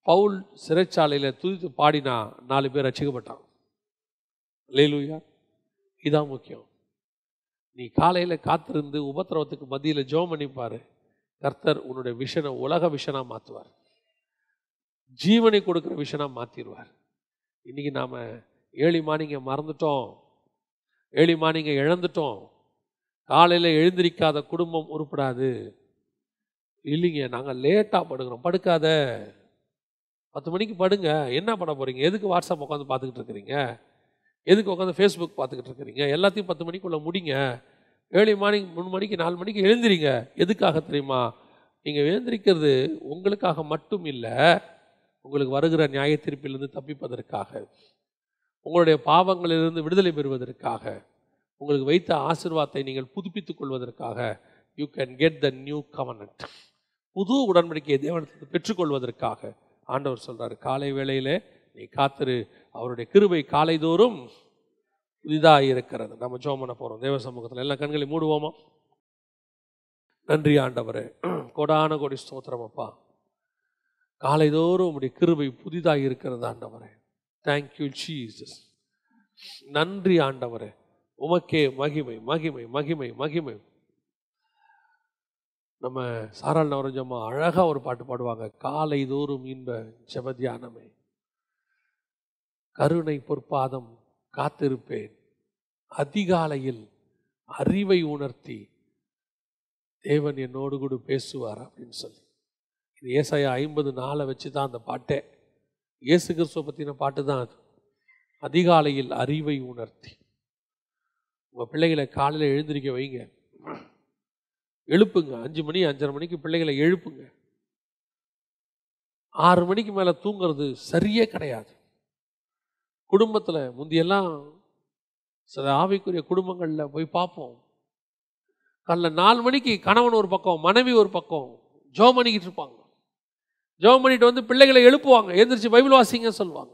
A: பவுல் சிறைச்சாலையில் துதித்து பாடினா நாலு பேர் ரசிக்கப்பட்டான் லேலூயா இதான் முக்கியம் நீ காலையில் காத்திருந்து உபத்திரவத்துக்கு மத்தியில் ஜோம் பண்ணிப்பார் கர்த்தர் உன்னுடைய விஷனை உலக விஷனாக மாற்றுவார் ஜீவனை கொடுக்குற விஷனாக மாற்றிடுவார் இன்றைக்கி நாம் ஏழி மானிங்க மறந்துட்டோம் ஏழி மானிங்க இழந்துட்டோம் காலையில் எழுந்திரிக்காத குடும்பம் உருப்படாது இல்லைங்க நாங்கள் லேட்டாக படுக்கிறோம் படுக்காத பத்து மணிக்கு படுங்க என்ன பண்ண போகிறீங்க எதுக்கு வாட்ஸ்அப் உட்காந்து பார்த்துக்கிட்டு இருக்கிறீங்க எதுக்கு உட்காந்து ஃபேஸ்புக் பார்த்துக்கிட்டு இருக்கிறீங்க எல்லாத்தையும் பத்து மணிக்குள்ளே முடிங்க ஏழு மார்னிங் மூணு மணிக்கு நாலு மணிக்கு எழுந்திரிங்க எதுக்காக தெரியுமா நீங்கள் எழுந்திரிக்கிறது உங்களுக்காக மட்டும் இல்லை உங்களுக்கு வருகிற நியாய தீர்ப்பிலிருந்து தப்பிப்பதற்காக உங்களுடைய பாவங்களிலிருந்து விடுதலை பெறுவதற்காக உங்களுக்கு வைத்த ஆசிர்வாதத்தை நீங்கள் புதுப்பித்துக் கொள்வதற்காக you can get the new covenant புது உடன்படிக்கையை தேவனத்தை பெற்றுக்கொள்வதற்காக ஆண்டவர் சொல்கிறார் காலை வேளையில் நீ காத்திரு அவருடைய கிருபை காலைதோறும் புதிதாக இருக்கிறது நம்ம ஜோமனை போகிறோம் தேவ சமூகத்தில் எல்லா கண்களையும் மூடுவோமா நன்றி ஆண்டவரே கொடான கொடி ஸ்தோத்திரம் அப்பா காலைதோறும் உடைய கிருபை புதிதாக இருக்கிறது ஆண்டவரே தேங்க்யூ ஜீசஸ் நன்றி ஆண்டவரே உமக்கே மகிமை மகிமை மகிமை மகிமை நம்ம சாரால் நவரஞ்சம்மா அழகாக ஒரு பாட்டு பாடுவாங்க காலை தோறும் இன்ப ஜபத்தியானமே கருணை பொற்பாதம் காத்திருப்பேன் அதிகாலையில் அறிவை உணர்த்தி தேவன் என்னோடு கூட பேசுவார் அப்படின்னு சொல்லி இது ஏசாய ஐம்பது நாளை வச்சு தான் அந்த பாட்டே இயேசு கிறிஸ்துவ பற்றின பாட்டு தான் அது அதிகாலையில் அறிவை உணர்த்தி உங்கள் பிள்ளைகளை காலையில் எழுந்திருக்க வைங்க எழுப்புங்க அஞ்சு மணி அஞ்சரை மணிக்கு பிள்ளைகளை எழுப்புங்க ஆறு மணிக்கு மேலே தூங்கிறது சரியே கிடையாது குடும்பத்தில் முந்தியெல்லாம் சில ஆவிக்குரிய குடும்பங்களில் போய் பார்ப்போம் காலைல நாலு மணிக்கு கணவன் ஒரு பக்கம் மனைவி ஒரு பக்கம் ஜோம் பண்ணிக்கிட்டு இருப்பாங்க ஜோம் பண்ணிட்டு வந்து பிள்ளைகளை எழுப்புவாங்க எழுந்திரிச்சு பைபிள் வாசிங்க சொல்லுவாங்க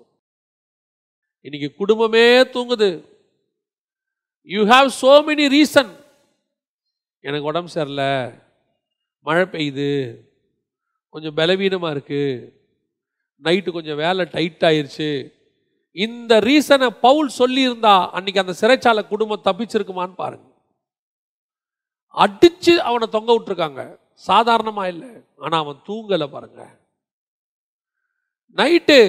A: இன்னைக்கு குடும்பமே தூங்குது you have so many reason எனக்கு உடம்பு சரியில்லை மழை பெய்யுது கொஞ்சம் பலவீனமாக இருக்குது நைட்டு கொஞ்சம் வேலை டைட் ஆயிடுச்சு இந்த ரீசனை பவுல் சொல்லியிருந்தா அன்னைக்கு அந்த சிறைச்சாலை குடும்பம் தப்பிச்சிருக்குமான்னு பாருங்க அடித்து அவனை தொங்க விட்டுருக்காங்க சாதாரணமாக இல்லை ஆனால் அவன் தூங்கலை பாருங்க நைட்டு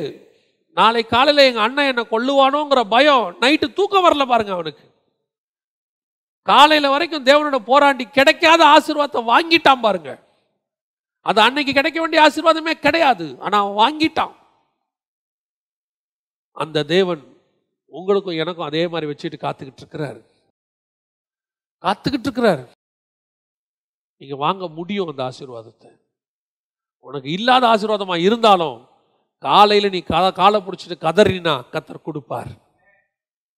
A: நாளை காலையில் எங்கள் அண்ணன் என்னை கொல்லுவானோங்கிற பயம் நைட்டு தூக்கம் வரல பாருங்க அவனுக்கு காலையில் வரைக்கும் தேவனோட போராண்டி கிடைக்காத ஆசீர்வாதத்தை வாங்கிட்டான் பாருங்க அது அன்னைக்கு கிடைக்க வேண்டிய ஆசீர்வாதமே கிடையாது ஆனால் வாங்கிட்டான் அந்த தேவன் உங்களுக்கும் எனக்கும் அதே மாதிரி வச்சுட்டு காத்துக்கிட்டு இருக்கிறாரு காத்துக்கிட்டு இருக்கிறாரு நீங்கள் வாங்க முடியும் அந்த ஆசீர்வாதத்தை உனக்கு இல்லாத ஆசீர்வாதமாக இருந்தாலும் காலையில் நீ கா காலை பிடிச்சிட்டு கதறினா கத்தர் கொடுப்பார்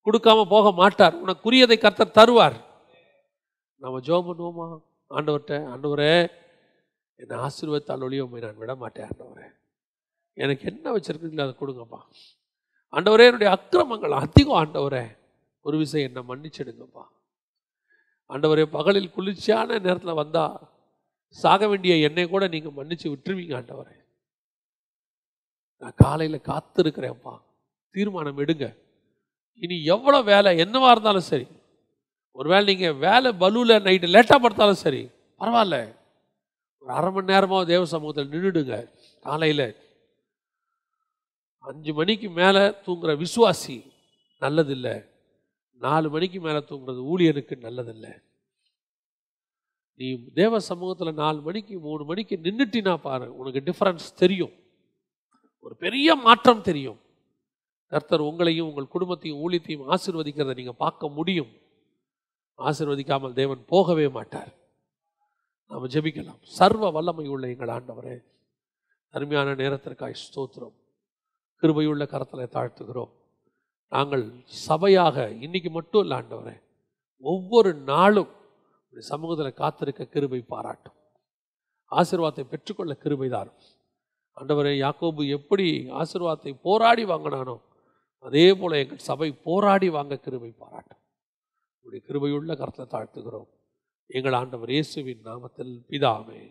A: கொடுக்காம போக மாட்டார் உனக்குரியதை கத்தர் தருவார் நம்ம ஜோம் பண்ணுவோமா ஆண்டவர்கிட்ட ஆண்டவரே என்னை ஆசீர்வாதத்தால் ஒளியமை நான் விட மாட்டேன் ஆண்டவரே எனக்கு என்ன வச்சுருக்கீங்களோ அதை கொடுங்கப்பா ஆண்டவரே என்னுடைய அக்கிரமங்கள் அதிகம் ஆண்டவரே ஒரு விஷயம் என்னை மன்னிச்சிடுங்கப்பா ஆண்டவரே பகலில் குளிர்ச்சியான நேரத்தில் வந்தால் சாக வேண்டிய என்னை கூட நீங்கள் மன்னித்து விட்டுருவீங்க ஆண்டவரே நான் காலையில் காத்திருக்கிறேன்ப்பா தீர்மானம் எடுங்க இனி எவ்வளோ வேலை என்னவாக இருந்தாலும் சரி ஒருவேளை நீங்கள் வேலை பலூவில் நைட்டு லேட்டாக படுத்தாலும் சரி பரவாயில்ல ஒரு அரை மணி நேரமாக தேவ சமூகத்தில் நின்றுடுங்க காலையில் அஞ்சு மணிக்கு மேலே தூங்குற விசுவாசி நல்லதில்லை நாலு மணிக்கு மேலே தூங்குறது ஊழியனுக்கு நல்லதில்லை நீ தேவ சமூகத்தில் நாலு மணிக்கு மூணு மணிக்கு நின்றுட்டினா பாரு உனக்கு டிஃப்ரென்ஸ் தெரியும் ஒரு பெரிய மாற்றம் தெரியும் கர்த்தர் உங்களையும் உங்கள் குடும்பத்தையும் ஊழியத்தையும் ஆசிர்வதிக்கிறத நீங்கள் பார்க்க முடியும் ஆசிர்வதிக்காமல் தேவன் போகவே மாட்டார் நாம் ஜெபிக்கலாம் சர்வ வல்லமை உள்ள எங்கள் ஆண்டவரே அருமையான நேரத்திற்காய் ஸ்தோத்திரம் கிருபையுள்ள கரத்தில் தாழ்த்துகிறோம் நாங்கள் சபையாக இன்னைக்கு மட்டும் இல்லை ஆண்டவரே ஒவ்வொரு நாளும் சமூகத்தில் காத்திருக்க கிருபை பாராட்டும் ஆசிர்வாதத்தை பெற்றுக்கொள்ள கிருபை தாரும் ஆண்டவரே யாக்கோபு எப்படி ஆசிர்வாதத்தை போராடி வாங்கினானோ அதே போல் எங்கள் சபை போராடி வாங்க கிருபை பாராட்டும் உடைய கிருபையுள்ள கருத்தை தாழ்த்துகிறோம் எங்கள் ஆண்டவர் இயேசுவின் நாமத்தில் பிதாமே